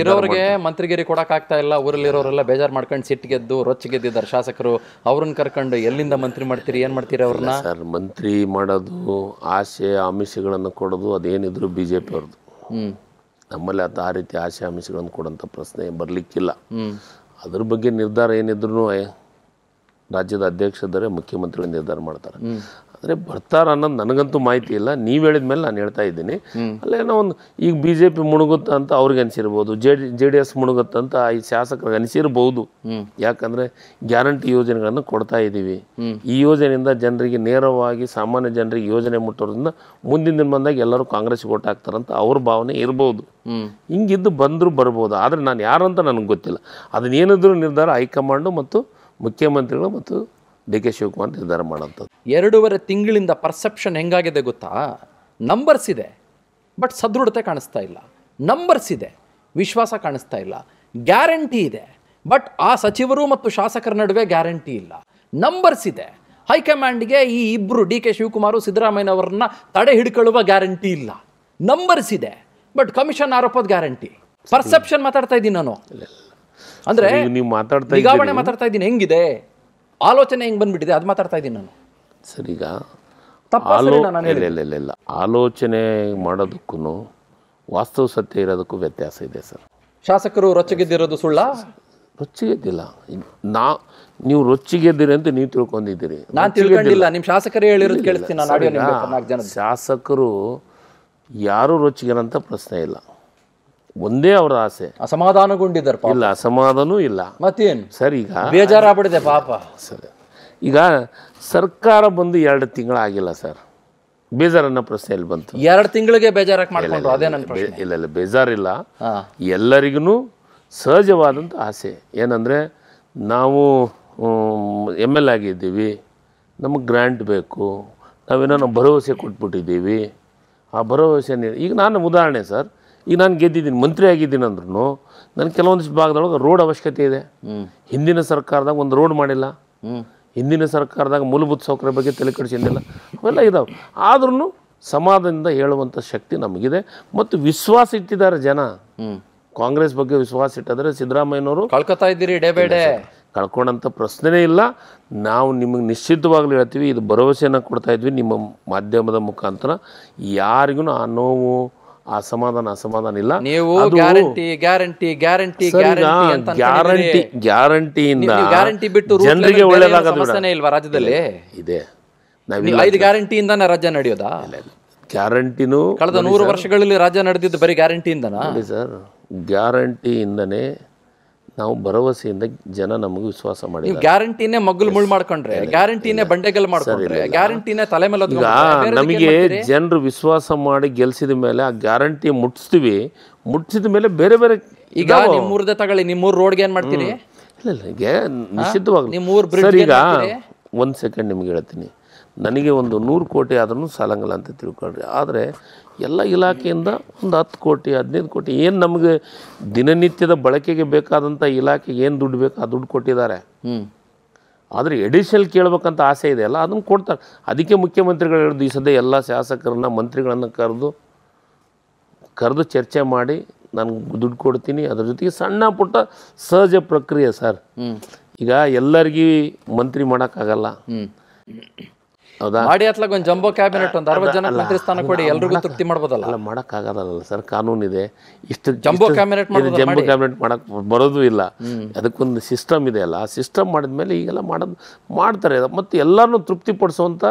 ಇರೋರಿಗೆ ಮಂತ್ರಿಗಿರಿ ಕೊಡಕ್ ಆಗ್ತಾ ಇಲ್ಲ ಊರಲ್ಲಿ ಇರೋರೆಲ್ಲ ಬೇಜಾರು ಮಾಡ್ಕೊಂಡು ಸಿಟ್ಟು ಗೆದ್ದು ರೊಚ್ಚ ಗೆದ್ದಿದ್ದಾರೆ ಶಾಸಕರು ಅವ್ರನ್ನ ಕರ್ಕೊಂಡು ಎಲ್ಲಿಂದ ಮಂತ್ರಿ ಮಾಡ್ತೀರಿ ಏನ್ ಮಾಡ್ತೀರಿ ಅವ್ರನ್ನ ಸರ್ ಮಂತ್ರಿ ಮಾಡೋದು ಆಸೆ ಆಮಿಷಗಳನ್ನು ಕೊಡೋದು ಅದೇನಿದ್ರು ಬಿಜೆಪಿ ಜೆ ಪಿ ಅವ್ರದ್ದು ನಮ್ಮಲ್ಲಿ ಅದು ಆ ರೀತಿ ಆಸೆ ಆಮಿಷಗಳನ್ನು ಕೊಡೋಂಥ ಪ್ರಶ್ನೆ ಬರಲಿಕ್ಕಿಲ್ಲ ಅದ್ರ ಬಗ್ಗೆ ನಿರ್ಧಾರ ಏನಿದ್ರು ರಾಜ್ಯದ ಅಧ್ಯಕ್ಷದರೆ ಮುಖ್ಯಮಂತ್ರಿಗಳು ನಿರ್ಧಾರ ಮಾಡ್ತಾರೆ ಅಂದರೆ ಬರ್ತಾರ ಅನ್ನೋದು ನನಗಂತೂ ಮಾಹಿತಿ ಇಲ್ಲ ನೀವು ಹೇಳಿದ ಮೇಲೆ ನಾನು ಹೇಳ್ತಾ ಇದ್ದೀನಿ ಅಲ್ಲೇನೋ ಒಂದು ಈಗ ಬಿ ಜೆ ಪಿ ಮುಣುಗುತ್ತ ಅಂತ ಅವ್ರಿಗೆ ಅನಿಸಿರ್ಬೋದು J D J D S ಮುಣುಗುತ್ತಂತ ಈ ಶಾಸಕರಿಗೆ ಅನಿಸಿರ್ಬೋದು ಯಾಕಂದರೆ ಗ್ಯಾರಂಟಿ ಯೋಜನೆಗಳನ್ನು ಕೊಡ್ತಾ ಇದ್ದೀವಿ ಈ ಯೋಜನೆಯಿಂದ ಜನರಿಗೆ ನೇರವಾಗಿ ಸಾಮಾನ್ಯ ಜನರಿಗೆ ಯೋಜನೆ ಮುಟ್ಟೋದ್ರಿಂದ ಮುಂದಿನ ದಿನ ಬಂದಾಗ ಎಲ್ಲರೂ ಕಾಂಗ್ರೆಸ್ಗೆ ಓಟ್ ಹಾಕ್ತಾರಂತ ಅವ್ರ ಭಾವನೆ ಇರ್ಬೋದು ಹಿಂಗಿದ್ದು ಬಂದರೂ ಬರ್ಬೋದು ಆದರೆ ನಾನು ಯಾರು ಅಂತ ನನಗೆ ಗೊತ್ತಿಲ್ಲ ಅದನ್ನೇನಿದ್ರೂ ನಿರ್ಧಾರ ಹೈಕಮಾಂಡು ಮತ್ತು ಮುಖ್ಯಮಂತ್ರಿಗಳು ಮತ್ತು ಡಿ ಕೆ ಶಿವಕುಮಾರ್ ನಿರ್ಧಾರ ಮಾಡೋಂಥದ್ದು ಎರಡೂವರೆ ತಿಂಗಳಿಂದ ಪರ್ಸೆಪ್ಷನ್ ಹೆಂಗಾಗಿದೆ ಗೊತ್ತಾ ನಂಬರ್ಸ್ ಇದೆ ಬಟ್ ಸದೃಢತೆ ಕಾಣಿಸ್ತಾ ಇಲ್ಲ ನಂಬರ್ಸ್ ಇದೆ ವಿಶ್ವಾಸ ಕಾಣಿಸ್ತಾ ಇಲ್ಲ ಗ್ಯಾರಂಟಿ ಇದೆ ಬಟ್ ಆ ಸಚಿವರು ಮತ್ತು ಶಾಸಕರ ನಡುವೆ ಗ್ಯಾರಂಟಿ ಇಲ್ಲ ನಂಬರ್ಸ್ ಇದೆ ಹೈಕಮಾಂಡ್ಗೆ ಈ ಇಬ್ಬರು ಡಿ ಕೆ ಶಿವಕುಮಾರು ಸಿದ್ದರಾಮಯ್ಯನವರನ್ನ ತಡೆ ಹಿಡ್ಕೊಳ್ಳುವ ಗ್ಯಾರಂಟಿ ಇಲ್ಲ ನಂಬರ್ಸ್ ಇದೆ ಬಟ್ ಕಮಿಷನ್ ಆರೋಪದ ಗ್ಯಾರಂಟಿ ಪರ್ಸೆಪ್ಷನ್ ಮಾತಾಡ್ತಾ ಇದ್ದೀನಿ ನಾನು ಅಂದ್ರೆ ನೀವು ಮಾತಾಡ್ತಾ ಮಾತಾಡ್ತಾ ಇದ್ದೀನಿ ಹೆಂಗಿದೆ ಆಲೋಚನೆ ಹೆಂಗೆ ಬಂದ್ಬಿಟ್ಟಿದೆ ಅದು ಮಾತಾಡ್ತಾ ಇದ್ದೀನಿ ನಾನು ಸರ್ ಈಗ ಆಲೋ ಇಲ್ಲ ಇಲ್ಲ ಇಲ್ಲ ಆಲೋಚನೆ ಮಾಡೋದಕ್ಕೂ ವಾಸ್ತವ ಸತ್ಯ ಇರೋದಕ್ಕೂ ವ್ಯತ್ಯಾಸ ಇದೆ ಸರ್ ಶಾಸಕರು ರೊಚ್ಚಿಗೆದ್ದಿರೋದು ಸುಳ್ಳ ರೊಚ್ಚಿಗೆದ್ದಿಲ್ಲ ನಾ ನೀವು ರೊಚ್ಚಿಗೆದ್ದೀರಿ ಅಂತ ನೀವು ತಿಳ್ಕೊಂಡಿದ್ದೀರಿ ನಾನು ತಿಳ್ಕೊಂಡಿಲ್ಲ ನಿಮ್ಮ ಶಾಸಕರೇ ಹೇಳಿರೋದು ಕೇಳಿಸ್ತೀನಿ ನಾನು ಶಾಸಕರು ಯಾರು ರೊಚ್ಚಿಗೆರಂತ ಪ್ರಶ್ನೆ ಇಲ್ಲ ಒಂದೇ ಅವರ ಆಸೆ ಅಸಮಾಧಾನಗೊಂಡಿದ್ದಾರೆ ಇಲ್ಲ ಅಸಮಾಧಾನೂ ಇಲ್ಲ ಮತ್ತೇನು ಸರಿ ಈಗ ಬೇಜಾರಾಗ್ಬಿಡಿದೆ ಪಾಪ ಸರಿ ಈಗ ಸರ್ಕಾರ ಬಂದು ಎರಡು ತಿಂಗಳಾಗಿಲ್ಲ ಸರ್ ಬೇಜಾರನ್ನ ಪ್ರಶ್ನೆ ಬಂತು ಎರಡು ತಿಂಗಳಿಗೆ ಬೇಜಾರು ಮಾಡ್ಕೊಂಡು ಅದೇ ನನ್ನ ಇಲ್ಲ ಇಲ್ಲ ಬೇಜಾರಿಲ್ಲ ಎಲ್ಲರಿಗೂ ಸಹಜವಾದಂಥ ಆಸೆ ಏನಂದರೆ ನಾವು ಎಮ್ ಎಲ್ ಆಗಿದ್ದೀವಿ ನಮಗೆ ಗ್ರ್ಯಾಂಟ್ ಬೇಕು ನಾವೇನೋ ನಮ್ಮ ಭರವಸೆ ಕೊಟ್ಬಿಟ್ಟಿದ್ದೀವಿ ಆ ಭರವಸೆ ಈಗ ನಾನು ಉದಾಹರಣೆ ಸರ್ ಈಗ ನಾನು ಗೆದ್ದಿದ್ದೀನಿ ಮಂತ್ರಿ ಆಗಿದ್ದೀನಿ ಅಂದ್ರೂ ನನಗೆ ಕೆಲವೊಂದಿಷ್ಟು ಭಾಗದೊಳಗೆ ರೋಡ್ ಅವಶ್ಯಕತೆ ಇದೆ ಹಿಂದಿನ ಸರ್ಕಾರದಾಗ ಒಂದು ರೋಡ್ ಮಾಡಿಲ್ಲ ಹಿಂದಿನ ಸರ್ಕಾರದಾಗ ಮೂಲಭೂತ ಸೌಕರ್ಯ ಬಗ್ಗೆ ತಲೆ ಅವೆಲ್ಲ ಇದಾವೆ ಆದ್ರೂ ಸಮಾಧಾನದಿಂದ ಹೇಳುವಂಥ ಶಕ್ತಿ ನಮಗಿದೆ ಮತ್ತು ವಿಶ್ವಾಸ ಇಟ್ಟಿದ್ದಾರೆ ಜನ ಕಾಂಗ್ರೆಸ್ ಬಗ್ಗೆ ವಿಶ್ವಾಸ ಇಟ್ಟಿದ್ರೆ ಸಿದ್ದರಾಮಯ್ಯನವರು ಕಳ್ಕೊತಾ ಇದ್ದೀರಿ ಡೇ ಬೈ ಡೇ ಕಳ್ಕೊಂಡಂಥ ಪ್ರಶ್ನೆನೇ ಇಲ್ಲ ನಾವು ನಿಮಗೆ ನಿಶ್ಚಿತವಾಗ್ಲೂ ಹೇಳ್ತೀವಿ ಇದು ಭರವಸೆಯನ್ನು ಕೊಡ್ತಾ ಇದ್ವಿ ನಿಮ್ಮ ಮಾಧ್ಯಮದ ಮುಖಾಂತರ ಯಾರಿಗೂ ಆ ನೋವು ಆ ಸಮಾಧಾನ ಅಸಮಾಧಾನ ಇಲ್ಲ ನೀವು ಗ್ಯಾರಂಟಿ ಗ್ಯಾರಂಟಿ ಗ್ಯಾರಂಟಿ ಗ್ಯಾರಂಟಿ ಗ್ಯಾರಂಟಿಯಿಂದ ಗ್ಯಾರಂಟಿ ಬಿಟ್ಟು ಜನರಿಗೆ ಒಳ್ಳೇದಾಗೋದೇ ಇಲ್ವಾ ರಾಜ್ಯದಲ್ಲಿ ಇದೆ ಐದು ಗ್ಯಾರಂಟಿಯಿಂದನೇ ರಾಜ್ಯ ನಡೆಯೋದಾ ಗ್ಯಾರಂಟಿನೂ ಕಳೆದ ನೂರು ವರ್ಷಗಳಲ್ಲಿ ರಾಜ್ಯ ನಡೆದಿದ್ದು ಬರೀ ಗ್ಯಾರಂಟಿಯಿಂದನಾ ಸರ್ ಗ್ಯಾರಂಟಿಯಿಂದನೇ ನಾವು ಭರವಸೆಯಿಂದ ಜನ ನಮಗೆ ವಿಶ್ವಾಸ ಮಾಡಿ ಗ್ಯಾರಂಟಿನೇ ಮಗ್ಗಲ್ ಮುಳ್ ಮಾಡ್ಕೊಂಡ್ರೆ ಗ್ಯಾರಂಟಿನೇ ಬಂಡೆಗಲ್ ಮಾಡ್ಕೊಂಡ್ರೆ ಗ್ಯಾರಂಟಿನೇ ತಲೆ ಮೇಲೆ ನಮಗೆ ಜನರು ವಿಶ್ವಾಸ ಮಾಡಿ ಗೆಲ್ಸಿದ ಮೇಲೆ ಆ ಗ್ಯಾರಂಟಿ ಮುಟ್ಸ್ತೀವಿ ಮುಟ್ಸಿದ ಮೇಲೆ ಬೇರೆ ಬೇರೆ ಈಗ ನಿಮ್ಮೂರ್ದೆ ತಗೊಳ್ಳಿ ನಿಮ್ಮೂರ್ ರೋಡ್ಗೆ ಏನ್ ಮಾಡ್ತೀರಿ ಇಲ್ಲ ಇಲ್ಲ ನಿಶ್ಚಿತವಾಗಿ ನಿಶ್ಚಿತವಾಗ್ಲಿ ಬ್ರಿಡ್ಜ್ ಈಗ ಒಂದು ಸೆಕೆಂಡ್ ನಿಮ್ಗೆ ಹೇಳ್ತೀನಿ ನನಗೆ ಒಂದು ನೂರು ಕೋಟಿ ಆದ್ರೂ ಸಾಲಂಗಿಲ್ಲ ಅಂತ ತಿಳ್ಕೊಳ್ರಿ ಆದರೆ ಎಲ್ಲ ಇಲಾಖೆಯಿಂದ ಒಂದು ಹತ್ತು ಕೋಟಿ ಹದಿನೈದು ಕೋಟಿ ಏನು ನಮಗೆ ದಿನನಿತ್ಯದ ಬಳಕೆಗೆ ಬೇಕಾದಂಥ ಇಲಾಖೆಗೆ ಏನು ದುಡ್ಡು ಬೇಕು ಆ ದುಡ್ಡು ಕೊಟ್ಟಿದ್ದಾರೆ ಆದರೆ ಎಡಿಷನಲ್ ಕೇಳಬೇಕಂತ ಆಸೆ ಇದೆ ಅಲ್ಲ ಅದನ್ನು ಕೊಡ್ತಾರೆ ಅದಕ್ಕೆ ಮುಖ್ಯಮಂತ್ರಿಗಳು ಹೇಳಿದ್ರು ಈ ಸದ್ಯ ಎಲ್ಲ ಶಾಸಕರನ್ನ ಮಂತ್ರಿಗಳನ್ನು ಕರೆದು ಕರೆದು ಚರ್ಚೆ ಮಾಡಿ ನಾನು ದುಡ್ಡು ಕೊಡ್ತೀನಿ ಅದ್ರ ಜೊತೆಗೆ ಸಣ್ಣ ಪುಟ್ಟ ಸಹಜ ಪ್ರಕ್ರಿಯೆ ಸರ್ ಈಗ ಎಲ್ಲರಿಗೂ ಮಂತ್ರಿ ಮಾಡೋಕ್ಕಾಗಲ್ಲ ಮಾಡಿ ಅತ್ಲಾಗ ಒಂದು ಜಂಬೋ ಕ್ಯಾಬಿನೆಟ್ ಒಂದು ಅರವತ್ತು ಜನ ಮಂತ್ರಿ ಸ್ಥಾನ ಕೊಡಿ ಎಲ್ರಿಗೂ ತೃಪ್ತಿ ಮಾಡ್ಬೋದಲ್ಲ ಅಲ್ಲ ಮಾಡೋಕ್ಕಾಗಲ್ಲ ಸರ್ ಇದೆ ಇಷ್ಟು ಜಂಬೋ ಕ್ಯಾಬಿನೆಟ್ ಜಂಬೋ ಕ್ಯಾಬಿನೆಟ್ ಮಾಡಕ್ ಬರೋದು ಇಲ್ಲ ಅದಕ್ಕೊಂದು ಸಿಸ್ಟಮ್ ಇದೆ ಅಲ್ಲ ಆ ಸಿಸ್ಟಮ್ ಮಾಡಿದ್ಮೇಲೆ ಈಗೆಲ್ಲ ಮಾಡೋದು ಮಾಡ್ತಾರೆ ಮತ್ತು ಎಲ್ಲರನ್ನೂ ತೃಪ್ತಿಪಡಿಸುವಂಥ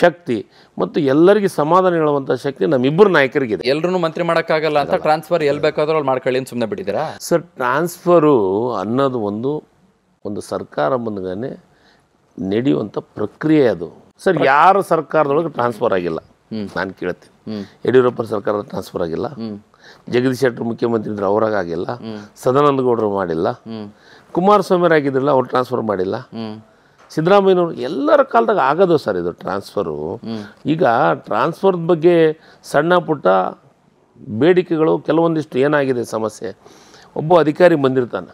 ಶಕ್ತಿ ಮತ್ತು ಎಲ್ಲರಿಗೆ ಸಮಾಧಾನ ಹೇಳುವಂಥ ಶಕ್ತಿ ನಮ್ಮಿಬ್ಬರು ನಾಯಕರಿಗಿದೆ ಎಲ್ಲರೂ ಮಂತ್ರಿ ಮಾಡೋಕ್ಕಾಗಲ್ಲ ಅಂತ ಟ್ರಾನ್ಸ್ಫರ್ ಎಲ್ಲಿ ಬೇಕಾದ್ರೂ ಅಲ್ಲಿ ಮಾಡ್ಕೊಳ್ಳಿ ಅಂತ ಸುಮ್ಮನೆ ಬಿಟ್ಟಿದ್ದೀರಾ ಸರ್ ಟ್ರಾನ್ಸ್ಫರು ಅನ್ನೋದು ಒಂದು ಒಂದು ಸರ್ಕಾರ ಬಂದಗಾನೆ ನಡೆಯುವಂಥ ಪ್ರಕ್ರಿಯೆ ಅದು ಸರ್ ಯಾರು ಸರ್ಕಾರದೊಳಗೆ ಟ್ರಾನ್ಸ್ಫರ್ ಆಗಿಲ್ಲ ನಾನು ಕೇಳ್ತೀನಿ ಯಡಿಯೂರಪ್ಪ ಸರ್ಕಾರ ಟ್ರಾನ್ಸ್ಫರ್ ಆಗಿಲ್ಲ ಜಗದೀಶ್ ಶೆಟ್ಟರ್ ಮುಖ್ಯಮಂತ್ರಿ ಇದ್ರು ಅವ್ರಾಗ ಆಗಿಲ್ಲ ಸದಾನಂದಗೌಡರು ಮಾಡಿಲ್ಲ ಆಗಿದ್ರಲ್ಲ ಅವ್ರು ಟ್ರಾನ್ಸ್ಫರ್ ಮಾಡಿಲ್ಲ ಸಿದ್ದರಾಮಯ್ಯನವರು ಎಲ್ಲರ ಕಾಲದಾಗ ಆಗೋದು ಸರ್ ಇದು ಟ್ರಾನ್ಸ್ಫರು ಈಗ ಟ್ರಾನ್ಸ್ಫರ್ ಬಗ್ಗೆ ಸಣ್ಣ ಪುಟ್ಟ ಬೇಡಿಕೆಗಳು ಕೆಲವೊಂದಿಷ್ಟು ಏನಾಗಿದೆ ಸಮಸ್ಯೆ ಒಬ್ಬ ಅಧಿಕಾರಿ ಬಂದಿರ್ತಾನೆ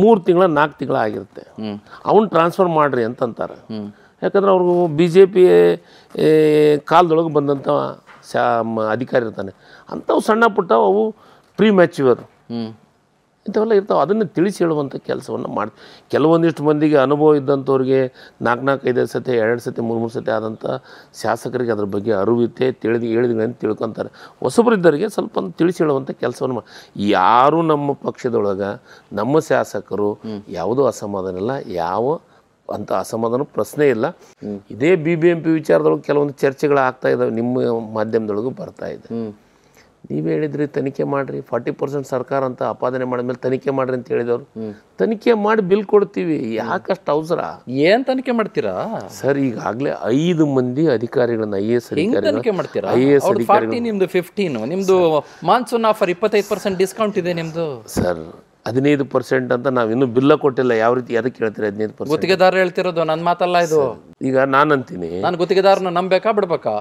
ಮೂರು ತಿಂಗಳ ನಾಲ್ಕು ತಿಂಗಳ ಆಗಿರುತ್ತೆ ಅವನು ಟ್ರಾನ್ಸ್ಫರ್ ಮಾಡ್ರಿ ಅಂತಂತಾರೆ ಯಾಕಂದ್ರೆ ಅವ್ರಿಗೂ ಬಿ ಜೆ ಪಿ ಕಾಲದೊಳಗೆ ಬಂದಂಥ ಶಾ ಅಧಿಕಾರಿ ಇರ್ತಾನೆ ಅಂಥವು ಸಣ್ಣ ಪುಟ್ಟ ಅವು ಪ್ರೀ ಮ್ಯಾಚ್ಯೂರ್ ಇಂಥವೆಲ್ಲ ಇರ್ತಾವೆ ಅದನ್ನು ತಿಳಿಸಿ ಹೇಳುವಂಥ ಕೆಲಸವನ್ನು ಮಾಡಿ ಕೆಲವೊಂದಿಷ್ಟು ಮಂದಿಗೆ ಅನುಭವ ಇದ್ದಂಥವ್ರಿಗೆ ನಾಲ್ಕು ನಾಲ್ಕು ಐದೈದು ಸತಿ ಎರಡು ಸತಿ ಮೂರು ಮೂರು ಸತಿ ಆದಂಥ ಶಾಸಕರಿಗೆ ಅದ್ರ ಬಗ್ಗೆ ಅರಿವಿತ್ತೆ ತಿಳಿದು ಹೇಳಿದ್ವಿ ಅಂತ ತಿಳ್ಕೊತಾರೆ ಹೊಸಬ್ರಿದ್ದವರಿಗೆ ಸ್ವಲ್ಪ ತಿಳಿಸಿ ಹೇಳುವಂಥ ಕೆಲಸವನ್ನು ಮಾಡಿ ಯಾರು ನಮ್ಮ ಪಕ್ಷದೊಳಗೆ ನಮ್ಮ ಶಾಸಕರು ಯಾವುದೂ ಅಸಮಾಧಾನ ಇಲ್ಲ ಯಾವ ಅಂತ ಅಸಮಾಧಾನ ಪ್ರಶ್ನೆ ಇಲ್ಲ ಇದೇ ಬಿ ಬಿ ಎಂ ಪಿ ವಿಚಾರದೊಳಗೆ ಕೆಲವೊಂದು ಚರ್ಚೆಗಳು ಆಗ್ತಾ ಇದ್ದಾವೆ ನಿಮ್ಮ ಮಾಧ್ಯಮದೊಳಗೂ ಬರ್ತಾ ಇದೆ ನೀವು ಹೇಳಿದ್ರಿ ತನಿಖೆ ಮಾಡ್ರಿ ಫಾರ್ಟಿ ಪರ್ಸೆಂಟ್ ಸರ್ಕಾರ ಅಂತ ಆಪಾದನೆ ಮಾಡಿದ್ಮೇಲೆ ತನಿಖೆ ಮಾಡ್ರಿ ಅಂತ ಹೇಳಿದವರು ತನಿಖೆ ಮಾಡಿ ಬಿಲ್ ಕೊಡ್ತೀವಿ ಯಾಕಷ್ಟು ಅವಸರ ಏನ್ ತನಿಖೆ ಮಾಡ್ತೀರಾ ಸರ್ ಈಗಾಗಲೇ ಐದು ಮಂದಿ ಅಧಿಕಾರಿಗಳನ್ನ ಐ ಎಸ್ ಮಾಡ್ತೀರಾ ಐ ನಿಮ್ದು ನಿಮ್ಮದು ಮಾನ್ಸೂನ್ ಆಫರ್ ಇಪ್ಪತ್ತೈದು ಪರ್ಸೆಂಟ್ ಡಿಸ್ಕೌಂಟ್ ಇದೆ ನಿಮ್ದು ಸರ್ ಹದಿನೈದು ಪರ್ಸೆಂಟ್ ಅಂತ ನಾವು ಇನ್ನೂ ಬಿಲ್ಲ ಕೊಟ್ಟಿಲ್ಲ ಯಾವ ರೀತಿ ಅದಕ್ಕೆ ಹೇಳ್ತೀರಿ ಹದಿನೈದು ಪರ್ಸೆಂಟ್ ಗುತ್ತಿಗೆದಾರ ಹೇಳ್ತಿರೋದು ನನ್ನ ಮಾತಲ್ಲ ಇದು ಈಗ ನಾನು ಅಂತೀನಿ ನಾನು ಗುತ್ತಿಗೆದಾರನ ನಂಬೇಕಾ ಬಿಡ್ಬೇಕಾ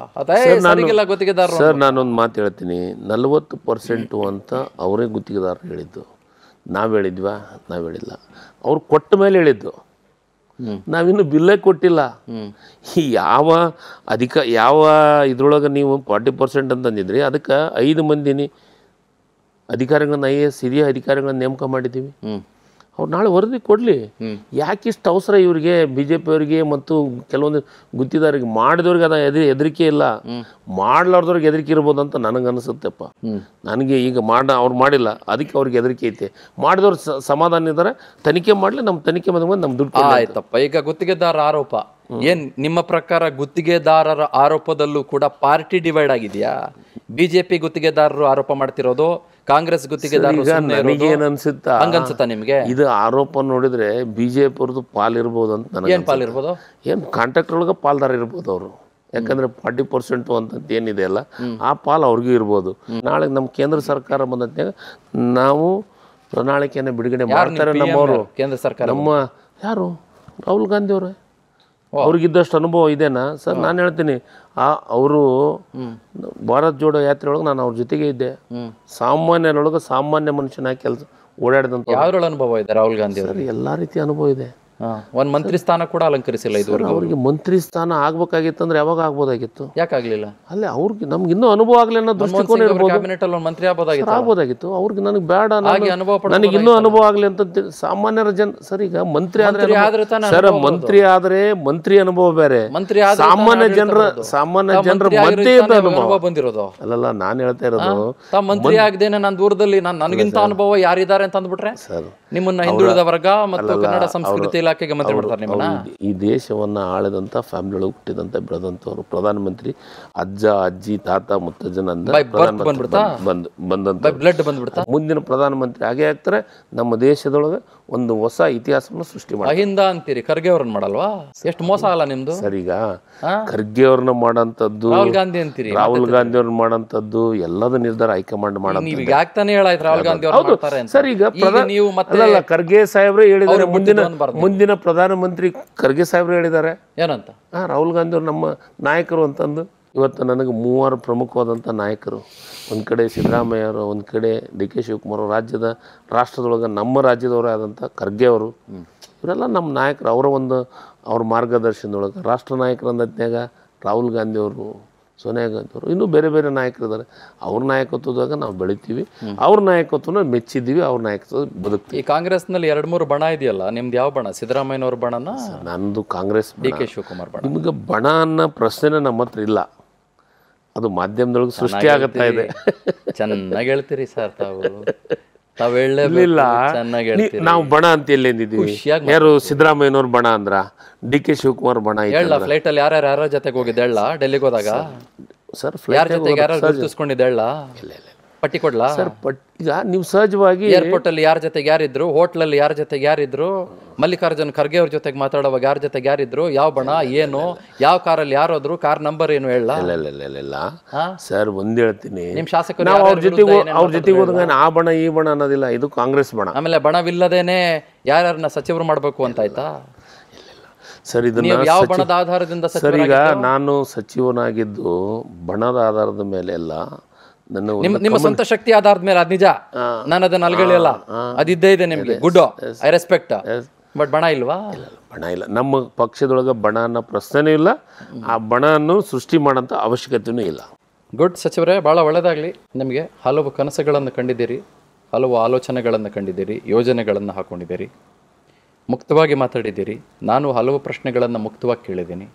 ನನಗೆಲ್ಲ ಗುತ್ತಿಗೆದಾರ ಸರ್ ನಾನೊಂದು ಮಾತು ಹೇಳ್ತೀನಿ ನಲ್ವತ್ತು ಪರ್ಸೆಂಟು ಅಂತ ಅವರೇ ಗುತ್ತಿಗೆದಾರರು ಹೇಳಿದ್ದು ನಾವು ಹೇಳಿದ್ವಾ ನಾವು ಹೇಳಿಲ್ಲ ಅವ್ರು ಕೊಟ್ಟ ಮೇಲೆ ಹೇಳಿದ್ದು ನಾವಿನ್ನು ಬಿಲ್ಲೇ ಕೊಟ್ಟಿಲ್ಲ ಯಾವ ಅಧಿಕ ಯಾವ ಇದ್ರೊಳಗೆ ನೀವು ಫಾರ್ಟಿ ಪರ್ಸೆಂಟ್ ಅಂತಂದಿದ್ರಿ ಅದಕ್ಕೆ ಐದು ಮಂದಿನಿ ಅಧಿಕಾರಿಗಳನ್ನ ಐ ಎ ಎಸ್ ಹಿರಿಯ ಅಧಿಕಾರಿಗಳನ್ನ ನೇಮಕ ಮಾಡಿದ್ದೀವಿ ಅವ್ರು ನಾಳೆ ವರದಿ ಕೊಡಲಿ ಯಾಕಿಷ್ಟು ಅವಸರ ಇವರಿಗೆ ಬಿ ಜೆ ಮತ್ತು ಕೆಲವೊಂದು ಗುತ್ತಿದಾರಿಗೆ ಮಾಡಿದವ್ರಿಗೆ ಅದ ಎದ್ರಿ ಹೆದರಿಕೆ ಇಲ್ಲ ಮಾಡಲಾರ್ದವ್ರಿಗೆ ಹೆದರಿಕೆ ಇರ್ಬೋದು ಅಂತ ನನಗೆ ಅನಿಸುತ್ತೆಪ್ಪ ನನಗೆ ಈಗ ಮಾಡ ಅವ್ರು ಮಾಡಿಲ್ಲ ಅದಕ್ಕೆ ಅವ್ರಿಗೆ ಹೆದರಿಕೆ ಐತೆ ಮಾಡಿದವ್ರು ಸಮಾಧಾನ ಇದ್ದಾರೆ ತನಿಖೆ ಮಾಡಲಿ ನಮ್ಮ ತನಿಖೆ ಬಂದ ನಮ್ಮ ದುಡ್ಡು ಆಯ್ತಪ್ಪ ಈಗ ಗುತ್ತಿಗೆದಾರ ಆರೋಪ ಏನ್ ನಿಮ್ಮ ಪ್ರಕಾರ ಗುತ್ತಿಗೆದಾರರ ಆರೋಪದಲ್ಲೂ ಕೂಡ ಪಾರ್ಟಿ ಡಿವೈಡ್ ಆಗಿದೆಯಾ ಬಿಜೆಪಿ ಗುತ್ತಿಗೆದಾರರು ಆರೋಪ ಮಾಡ್ತಿರೋದು ಕಾಂಗ್ರೆಸ್ ಗುತ್ತಿಗೆ ನಿಮಗೆ ಇದು ಆರೋಪ ನೋಡಿದ್ರೆ ಬಿಜೆಪಿ ಪಾಲ್ ಇರ್ಬೋದು ಅಂತ ನನಗೆ ಪಾಲ್ ಇರ್ಬೋದು ಏನು ಕಾಂಟ್ರಾಕ್ಟ್ ಒಳಗ ಪಾಲ್ದಾರ ಇರ್ಬೋದು ಅವರು ಯಾಕಂದ್ರೆ ಫಾರ್ಟಿ ಪರ್ಸೆಂಟ್ ಅಂತ ಏನಿದೆ ಅಲ್ಲ ಆ ಪಾಲ್ ಅವ್ರಿಗೂ ಇರ್ಬೋದು ನಾಳೆ ನಮ್ ಕೇಂದ್ರ ಸರ್ಕಾರ ಬಂದಂತಾಗ ನಾವು ಪ್ರಣಾಳಿಕೆಯನ್ನು ಬಿಡುಗಡೆ ಮಾಡ್ತಾರೆ ನಮ್ಮವರು ಕೇಂದ್ರ ಸರ್ಕಾರ ನಮ್ಮ ಯಾರು ರಾಹುಲ್ ಗಾಂಧಿ ಅವರೇ ಅವ್ರಿಗಿದ್ದಷ್ಟು ಅನುಭವ ಇದೆನಾ ಸರ್ ನಾನು ಹೇಳ್ತೀನಿ ಆ ಅವರು ಭಾರತ್ ಜೋಡೋ ಯಾತ್ರೆ ಒಳಗೆ ನಾನು ಅವ್ರ ಜೊತೆಗೆ ಇದ್ದೆ ಸಾಮಾನ್ಯನೊಳಗೆ ಸಾಮಾನ್ಯ ಮನುಷ್ಯನ ಕೆಲಸ ಓಡಾಡಿದಂಥ ಅನುಭವ ಇದೆ ರಾಹುಲ್ ಗಾಂಧಿ ಎಲ್ಲ ರೀತಿಯ ಅನುಭವ ಇದೆ ಒಂದು ಮಂತ್ರಿ ಸ್ಥಾನ ಕೂಡ ಅಲಂಕರಿಸಿಲ್ಲ ಇದುವರೆಗೂ ಅವ್ರಿಗೆ ಮಂತ್ರಿ ಸ್ಥಾನ ಅಂದ್ರೆ ಯಾವಾಗ ಆಗ್ಬೋದಾಗಿತ್ತು ಯಾಕಾಗ್ಲಿಲ್ಲ ಅಲ್ಲೇ ಅವ್ರಿಗೆ ನಮ್ಗೆ ಇನ್ನೂ ಅನುಭವ ಆಗಲಿ ಅನ್ನೋ ದೃಷ್ಟಿಕೋನ ಮಂತ್ರಿ ಆಗ್ಬೋದಾಗಿತ್ತು ಅವ್ರಿಗೆ ನನಗೆ ಬೇಡ ನನಗೆ ಇನ್ನೂ ಅನುಭವ ಆಗಲಿ ಅಂತ ಸಾಮಾನ್ಯರ ಜನ ಸರ್ ಈಗ ಮಂತ್ರಿ ಆದ್ರೆ ಸರ್ ಮಂತ್ರಿ ಆದ್ರೆ ಮಂತ್ರಿ ಅನುಭವ ಬೇರೆ ಮಂತ್ರಿ ಸಾಮಾನ್ಯ ಜನರ ಸಾಮಾನ್ಯ ಜನರ ಮಧ್ಯೆ ಅನುಭವ ಬಂದಿರೋದು ಅಲ್ಲಲ್ಲ ನಾನು ಹೇಳ್ತಾ ಇರೋದು ಮಂತ್ರಿ ಆಗದೇನೆ ನಾನು ದೂರದಲ್ಲಿ ನಾನು ನನಗಿಂತ ಅನುಭವ ಯಾರಿದ್ದಾರೆ ಅಂತ ಅಂದ್ಬಿಟ್ರೆ ನಿಮ್ಮನ್ನ ಹಿಂದುಳಿದ ವರ್ಗ ಮತ್ತು ಕನ್ನಡ ಸಂಸ್ಕೃತಿ ಇಲಾಖೆಗೆ ಮಂತ್ರಿ ಮಾಡ್ತಾರೆ ಫ್ಯಾಮಿಲಿ ಈ ದೇಶವನ್ನು ಆಳದಂಥ ಒಳಗೆ ಹುಟ್ಟಿದಂಥ ಬೆಳೆದಂಥವ್ರು ಪ್ರಧಾನಮಂತ್ರಿ ಅಜ್ಜ ಅಜ್ಜಿ ತಾತ ಮುತ್ತಜ್ಜನ ಬಂದು ಬಂದಂತ ಬ್ಲಡ್ ಬಂದ್ಬಿಡ್ತಾ ಮುಂದಿನ ಪ್ರಧಾನಮಂತ್ರಿ ಹಾಗೆ ಆಗ್ತಾರೆ ನಮ್ಮ ದೇಶದೊಳಗೆ ಒಂದು ಹೊಸ ಇತಿಹಾಸವನ್ನು ಸೃಷ್ಟಿ ಮಾಡಿ ಅಹಿಂದ ಅಂತೀರಿ ಖರ್ಗೆ ಅವ್ರನ್ನ ಮಾಡಲ್ವಾ ಎಷ್ಟು ಮೋಸ ಅಲ್ಲ ನಿಮ್ದು ಸರಿಗ ಖರ್ಗೆ ಅವ್ರನ್ನ ಮಾಡಂತದ್ದು ರಾಹುಲ್ ಗಾಂಧಿ ಅಂತೀರಿ ರಾಹುಲ್ ಗಾಂಧಿ ಅವ್ರನ್ನ ಮಾಡಂತದ್ದು ಎಲ್ಲದ ನಿರ್ಧಾರ ಹೈಕಮಾಂಡ್ ಮಾಡ ತಾನೇ ಹೇಳಾಯ್ತು ರಾಹುಲ್ ಗಾಂಧಿ ಅವರು ಸರ್ ನೀವು ಮತ್ತೆ ಖರ್ಗೆ ಸಾಹೇಬ್ರೆ ಹೇಳಿದ್ರೆ ಮುಂದಿನ ಮುಂದಿನ ಪ್ರಧಾನಮಂತ್ರಿ ಖರ್ಗೆ ಸಾಹೇಬ್ರು ಹೇಳಿದ್ದಾರೆ ಏನಂತ ರಾಹುಲ್ ಗಾಂಧಿ ನಮ್ಮ ನಾಯಕರು ಅಂತಂದು ಇವತ್ತು ನನಗೆ ಮೂವರು ಪ್ರಮುಖವಾದಂಥ ನಾಯಕರು ಒಂದು ಕಡೆ ಸಿದ್ದರಾಮಯ್ಯ ಅವರು ಒಂದು ಕಡೆ ಡಿ ಕೆ ಶಿವಕುಮಾರ್ ರಾಜ್ಯದ ರಾಷ್ಟ್ರದೊಳಗೆ ನಮ್ಮ ರಾಜ್ಯದವರೇ ಆದಂಥ ಖರ್ಗೆ ಅವರು ಇವರೆಲ್ಲ ನಮ್ಮ ನಾಯಕರು ಅವರ ಒಂದು ಅವ್ರ ಮಾರ್ಗದರ್ಶನದೊಳಗೆ ರಾಷ್ಟ್ರ ನಾಯಕರು ಅಂದಾಗ ರಾಹುಲ್ ಗಾಂಧಿಯವರು ಸೋನಿಯಾ ಗಾಂಧಿ ಅವರು ಇನ್ನೂ ಬೇರೆ ಬೇರೆ ನಾಯಕರಿದ್ದಾರೆ ಅವ್ರ ನಾಯಕತ್ವದಾಗ ನಾವು ಬೆಳಿತೀವಿ ಅವ್ರ ನಾಯಕತ್ವನ ಮೆಚ್ಚಿದ್ದೀವಿ ಅವ್ರ ನಾಯಕತ್ವ ಬದುಕ್ತೀವಿ ಈ ಕಾಂಗ್ರೆಸ್ನಲ್ಲಿ ಎರಡು ಮೂರು ಬಣ ಇದೆಯಲ್ಲ ನಿಮ್ದು ಯಾವ ಬಣ ಸಿದ್ದರಾಮಯ್ಯನವ್ರ ಬಣನ ನಂದು ಕಾಂಗ್ರೆಸ್ ಡಿ ಕೆ ಶಿವಕುಮಾರ್ ಬಣ ನಿಮಗೆ ಬಣ ಅನ್ನೋ ಪ್ರಶ್ನೆ ನಮ್ಮ ಹತ್ರ ಇಲ್ಲ ಅದು ಮಾಧ್ಯಮದೊಳಗೆ ಸೃಷ್ಟಿ ಆಗುತ್ತಾ ಇದೆ ಚೆನ್ನಾಗಿ ಹೇಳ್ತೀರಿ ಸರ್ ತಾವು ತಾವೆಲ್ಲ ನಾವು ಬಣ ಅಂತ ಎಲ್ಲಿ ಎಂದಿದ್ದೀವಿ ಯಾರು ಸಿದ್ದರಾಮಯ್ಯನವ್ರು ಬಣ ಅಂದ್ರ ಡಿ ಕೆ ಶಿವಕುಮಾರ್ ಬಣ ಹೇಳ ಫ್ಲೈಟ್ ಅಲ್ಲಿ ಯಾರ್ಯಾರ ಯಾರ ಜೊತೆಗೆ ಹೋಗಿದ್ದೆ ಡೆಲ್ಲಿಗೆ ಹೋದಾಗ ಸರ್ ಫ್ಲೈಟ್ ಜೊತೆಗೆ ಯಾರು ಗುರುತಿಸ್ಕೊಂಡಿದ್ದೆಳ್ಳ ಇಲ್ಲ ಇಲ್ಲ ಪಟ್ಟಿ ಕೊಡಲ ಸರ್ ಪಟ್ ಈಗ ನೀವು ಸಹಜವಾಗಿ ಏರ್ಪೋರ್ಟ್ ಅಲ್ಲಿ ಯಾರ ಜೊತೆಗೆ ಯಾರಿದ್ರು ಹೋಟ್ಲಲ್ಲಿ ಯಾರ ಜೊತೆಗೆ ಯಾರಿದ್ರು ಮಲ್ಲಿಕಾರ್ಜುನ್ ಖರ್ಗೆ ಅವ್ರ ಜೊತೆಗೆ ಮಾತಾಡುವಾಗ ಯಾರ ಜೊತೆಗೆ ಯಾರಿದ್ರು ಯಾವ ಬಣ ಏನು ಯಾವ ಕಾರಲ್ಲಿ ಯಾರಾದ್ರು ಕಾರ್ ನಂಬರ್ ಏನು ಹೇಳ ಸರ್ ಒಂದ್ ಹೇಳ್ತೀನಿ ನಿಮ್ ಶಾಸಕ ಅವ್ರ ಜೊತೆಗೆ ಅವ್ರ ಜೊತೆಗೆ ಆ ಬಣ ಈ ಬಣ ಅನ್ನೋದಿಲ್ಲ ಇದು ಕಾಂಗ್ರೆಸ್ ಬಣ ಆಮೇಲೆ ಬಣವಿಲ್ಲದೇನೆ ಯಾರ್ಯಾರನ್ನ ಸಚಿವರು ಮಾಡಬೇಕು ಅಂತ ಆಯ್ತಾ ಸರ್ ಇದನ್ನ ಯಾವ ಬಣದ ಆಧಾರದಿಂದ ಸರ್ ಈಗ ನಾನು ಸಚಿವನಾಗಿದ್ದು ಬಣದ ಆಧಾರದ ಮೇಲೆ ಎಲ್ಲ ನಿಮ್ಮ ಸ್ವಂತ ಶಕ್ತಿ ಆಧಾರದ ಮೇಲೆ ಅದು ನಿಜ ನಾನು ಅದನ್ನ ಅಲ್ಗಳಿಲ್ಲ ಅದಿದ್ದೇ ಇದೆ ನಿಮಗೆ ಗುಡ್ ಐ ರೆಸ್ಪೆಕ್ಟ್ ಬಟ್ ಬಣ ಇಲ್ವಾ ಬಣ ಇಲ್ಲ ನಮ್ಮ ಪಕ್ಷದೊಳಗ ಬಣ ಅನ್ನೋ ಪ್ರಶ್ನೆನೂ ಇಲ್ಲ ಆ ಬಣ ಅನ್ನು ಸೃಷ್ಟಿ ಮಾಡೋಂಥ ಅವಶ್ಯಕತೆಯೂ ಇಲ್ಲ ಗುಡ್ ಸಚಿವರೇ ಭಾಳ ಒಳ್ಳೆಯದಾಗಲಿ ನಿಮಗೆ ಹಲವು ಕನಸುಗಳನ್ನು ಕಂಡಿದ್ದೀರಿ ಹಲವು ಆಲೋಚನೆಗಳನ್ನು ಕಂಡಿದ್ದೀರಿ ಯೋಜನೆಗಳನ್ನು ಹಾಕೊಂಡಿದ್ದೀರಿ ಮುಕ್ತವಾಗಿ ಮಾತಾಡಿದ್ದೀರಿ ನಾನು ಹಲವು ಪ್ರಶ್ನೆಗಳನ್ನು ಮುಕ್ತವಾಗಿ ಕೇಳಿದ್ದೀನಿ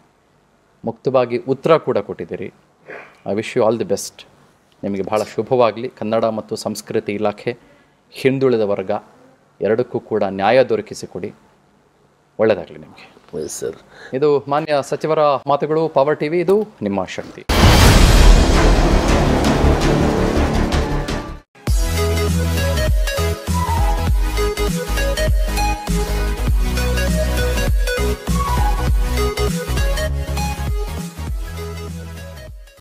ಮುಕ್ತವಾಗಿ ಉತ್ತರ ಕೂಡ ಕೊಟ್ಟಿದ್ದೀರಿ I wish you all the best ನಿಮಗೆ ಬಹಳ ಶುಭವಾಗಲಿ ಕನ್ನಡ ಮತ್ತು ಸಂಸ್ಕೃತಿ ಇಲಾಖೆ ಹಿಂದುಳಿದ ವರ್ಗ ಎರಡಕ್ಕೂ ಕೂಡ ನ್ಯಾಯ ದೊರಕಿಸಿಕೊಡಿ ಒಳ್ಳೆಯದಾಗಲಿ ನಿಮಗೆ ಸರ್ ಇದು ಮಾನ್ಯ ಸಚಿವರ ಮಾತುಗಳು ಪವರ್ ವಿ ಇದು ನಿಮ್ಮ ಶಕ್ತಿ